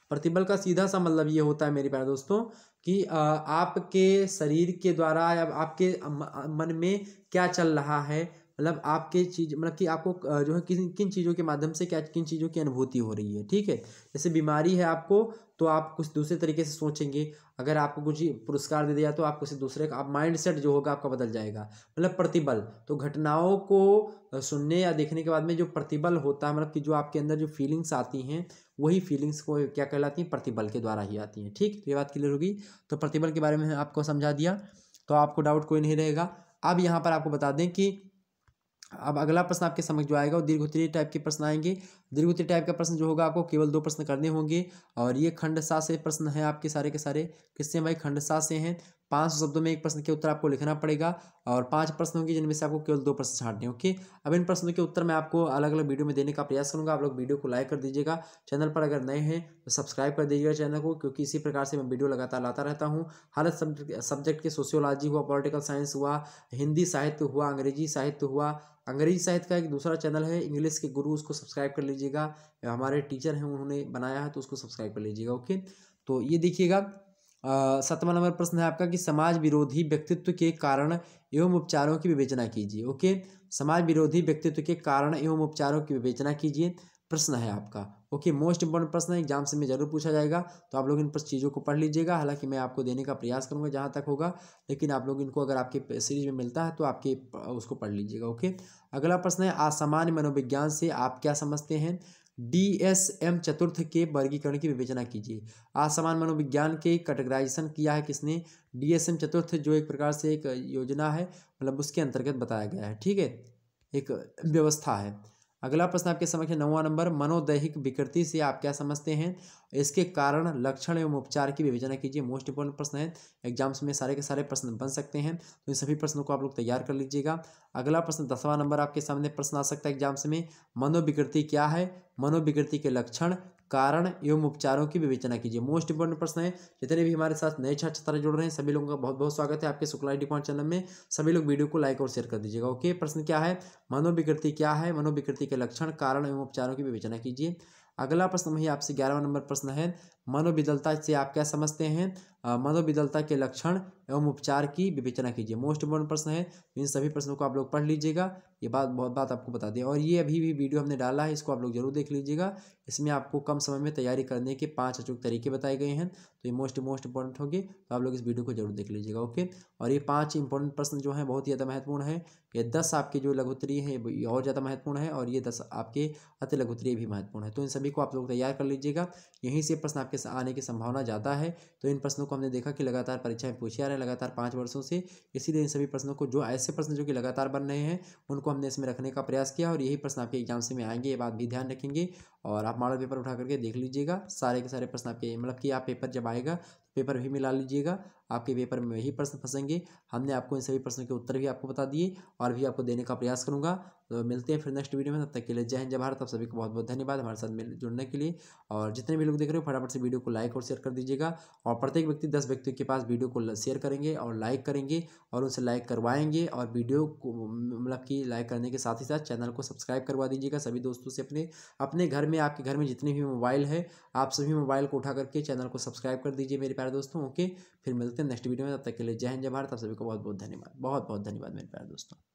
Speaker 1: प्रतिबल का सीधा सा मतलब ये होता है मेरे प्यारे दोस्तों कि आपके शरीर के द्वारा या आपके मन में क्या चल रहा है मतलब आपके चीज मतलब कि आपको जो है किन किन चीज़ों के माध्यम से क्या किन चीज़ों की अनुभूति हो रही है ठीक है जैसे बीमारी है आपको तो आप कुछ दूसरे तरीके से सोचेंगे अगर आपको कुछ पुरस्कार दे दिया तो आप किसी दूसरे का आप माइंड सेट जो होगा आपका बदल जाएगा मतलब प्रतिबल तो घटनाओं को सुनने या देखने के बाद में जो प्रतिबल होता है मतलब कि जो आपके अंदर जो फीलिंग्स आती हैं वही फीलिंग्स को क्या कहलाती हैं प्रतिबल के द्वारा ही आती हैं ठीक तो ये बात क्लियर होगी तो प्रतिबल के बारे में आपको समझा दिया तो आपको डाउट कोई नहीं रहेगा अब यहाँ पर आपको बता दें कि अब अगला प्रश्न आपके समझ जो आएगा वो दीर्घोत्तरीय टाइप के प्रश्न आएंगे दीर्घोत्तरीय टाइप का प्रश्न जो होगा आपको केवल दो प्रश्न करने होंगे और ये खंड सा से प्रश्न है आपके सारे के सारे किससे भाई खंड सा से हैं पांच शब्दों में एक प्रश्न के उत्तर आपको लिखना पड़ेगा और पांच प्रश्न होंगे जिनमें से आपको केवल दो प्रश्न छाटने ओके अब इन प्रश्नों के उत्तर मैं आपको अलग अलग वीडियो में देने का प्रयास करूंगा आप लोग वीडियो को लाइक कर दीजिएगा चैनल पर अगर नए हैं तो सब्सक्राइब कर दीजिएगा चैनल को क्योंकि इसी प्रकार से मैं वीडियो लगातार लाता रहता हूँ हर सब्जेक्ट के सोशियोलॉजी हुआ पॉलिटिकल साइंस हुआ हिंदी साहित्य हुआ अंग्रेजी साहित्य हुआ अंग्रेजी साहित्य का एक दूसरा चैनल है इंग्लिश के गुरु उसको सब्सक्राइब कर लीजिएगा हमारे टीचर हैं उन्होंने बनाया है तो उसको सब्सक्राइब कर लीजिएगा ओके तो ये देखिएगा सतवा नंबर प्रश्न है आपका कि समाज विरोधी व्यक्तित्व के कारण एवं उपचारों की विवेचना कीजिए ओके समाज विरोधी व्यक्तित्व के कारण एवं उपचारों की विवेचना कीजिए प्रश्न है आपका ओके मोस्ट इंपॉर्टेंट प्रश्न है एग्जाम से में जरूर पूछा जाएगा तो आप लोग इन पर चीज़ों को पढ़ लीजिएगा हालांकि मैं आपको देने का प्रयास करूंगा जहां तक होगा लेकिन आप लोग इनको अगर आपके सीरीज में मिलता है तो आपके उसको पढ़ लीजिएगा ओके अगला प्रश्न है असामान्य मनोविज्ञान से आप क्या समझते हैं डी एस एम चतुर्थ के वर्गीकरण की विवेचना कीजिए असमान मनोविज्ञान के कैटेगराइजेशन किया है किसने डी एस एम चतुर्थ जो एक प्रकार से एक योजना है मतलब उसके अंतर्गत बताया गया है ठीक है एक व्यवस्था है अगला प्रश्न आपके समक्ष नौवा नंबर मनोदैहिक विकृति से आप क्या समझते हैं इसके कारण लक्षण एवं उपचार की विवेचना कीजिए मोस्ट इंपॉर्टेंट प्रश्न है एग्जाम्स में सारे के सारे प्रश्न बन सकते हैं तो इन सभी प्रश्नों को आप लोग तैयार कर लीजिएगा अगला प्रश्न दसवां नंबर आपके सामने प्रश्न आ सकता है एग्जाम्स में मनोविकृति क्या है मनोविकृति के लक्षण कारण एवं उपचारों की विवेचना कीजिए मोस्ट इंपॉर्टेंट प्रश्न है जितने भी हमारे साथ नए छात्र छात्रा जुड़ रहे हैं सभी लोगों का बहुत बहुत स्वागत है आपके शुक्ला डिपॉइंट चैनल में सभी लोग वीडियो को लाइक और शेयर कर दीजिएगा ओके प्रश्न क्या है मनोविकृति क्या है मनोविकृति के लक्षण कारण एवं उपचारों की विवेचना कीजिए अगला प्रश्न वही आपसे ग्यारहवा नंबर प्रश्न है मनोविदलता से आप क्या समझते हैं मनोविदलता के लक्षण एवं उपचार की विवेचना कीजिए मोस्ट इम्पोर्टेंट प्रश्न है तो इन सभी प्रश्नों को आप लोग पढ़ लीजिएगा ये बात बहुत बात आपको बता दें और ये अभी भी वीडियो हमने डाला है इसको आप लोग जरूर देख लीजिएगा इसमें आपको कम समय में तैयारी करने के पाँच अचूक तरीके बताए गए हैं तो ये मोस्ट मोस्ट इंपॉर्टेंट होगी तो आप लोग इस वीडियो को जरूर देख लीजिएगा ओके और ये पाँच इंपॉर्टेंट प्रश्न जो है बहुत ही ज़्यादा महत्वपूर्ण है ये दस आपके जो लघुतरी है ये और ज़्यादा महत्वपूर्ण है और ये दस आपके अति लघुतरी भी महत्वपूर्ण है तो इन सभी को आप लोग तैयार कर लीजिएगा यहीं से प्रश्न आपके आने की संभावना ज़्यादा है तो इन प्रश्नों को हमने देखा कि लगातार परीक्षाएं पूछे आ रहे हैं लगातार पाँच वर्षों से इसीलिए इन सभी प्रश्नों को जो ऐसे प्रश्न जो कि लगातार बन रहे हैं उनको हमने इसमें रखने का प्रयास किया और यही प्रश्न आपके एग्जाम से में आएंगे ये बात भी ध्यान रखेंगे और आप मॉडल पेपर उठा करके देख लीजिएगा सारे के सारे प्रश्न आपके मतलब कि आप पेपर जब आएगा तो पेपर भी मिला लीजिएगा आपके पेपर में यही प्रश्न फंसेंगे हमने आपको इन सभी प्रश्नों के उत्तर भी आपको बता दिए और भी आपको देने का प्रयास करूँगा तो मिलते हैं फिर नेक्स्ट वीडियो में तब तक के लिए जय हिंद जय भारत आप सभी को बहुत बहुत धन्यवाद हमारे साथ मिल जुड़ने के लिए और जितने भी लोग देख रहे हो फटाफट से वीडियो को लाइक और शेयर कर दीजिएगा और प्रत्येक व्यक्ति दस व्यक्तियों के पास वीडियो को शेयर करेंगे और लाइक करेंगे और उनसे लाइक करवाएंगे और वीडियो को मतलब कि लाइक करने के साथ ही साथ चैनल को सब्सक्राइब करवा दीजिएगा सभी दोस्तों से अपने अपने घर में आपके घर में जितने भी मोबाइल है आप सभी मोबाइल को उठा करके चैनल को सब्सक्राइब कर दीजिए मेरे प्यारे दोस्तों ओके फिर मिलते मिलते हैं नेक्स्ट वीडियो में तब तक के लिए जय हिंद जय भारत आप सभी को बहुत बहुत धन्यवाद बहुत बहुत धन्यवाद मेरे प्यारे दोस्तों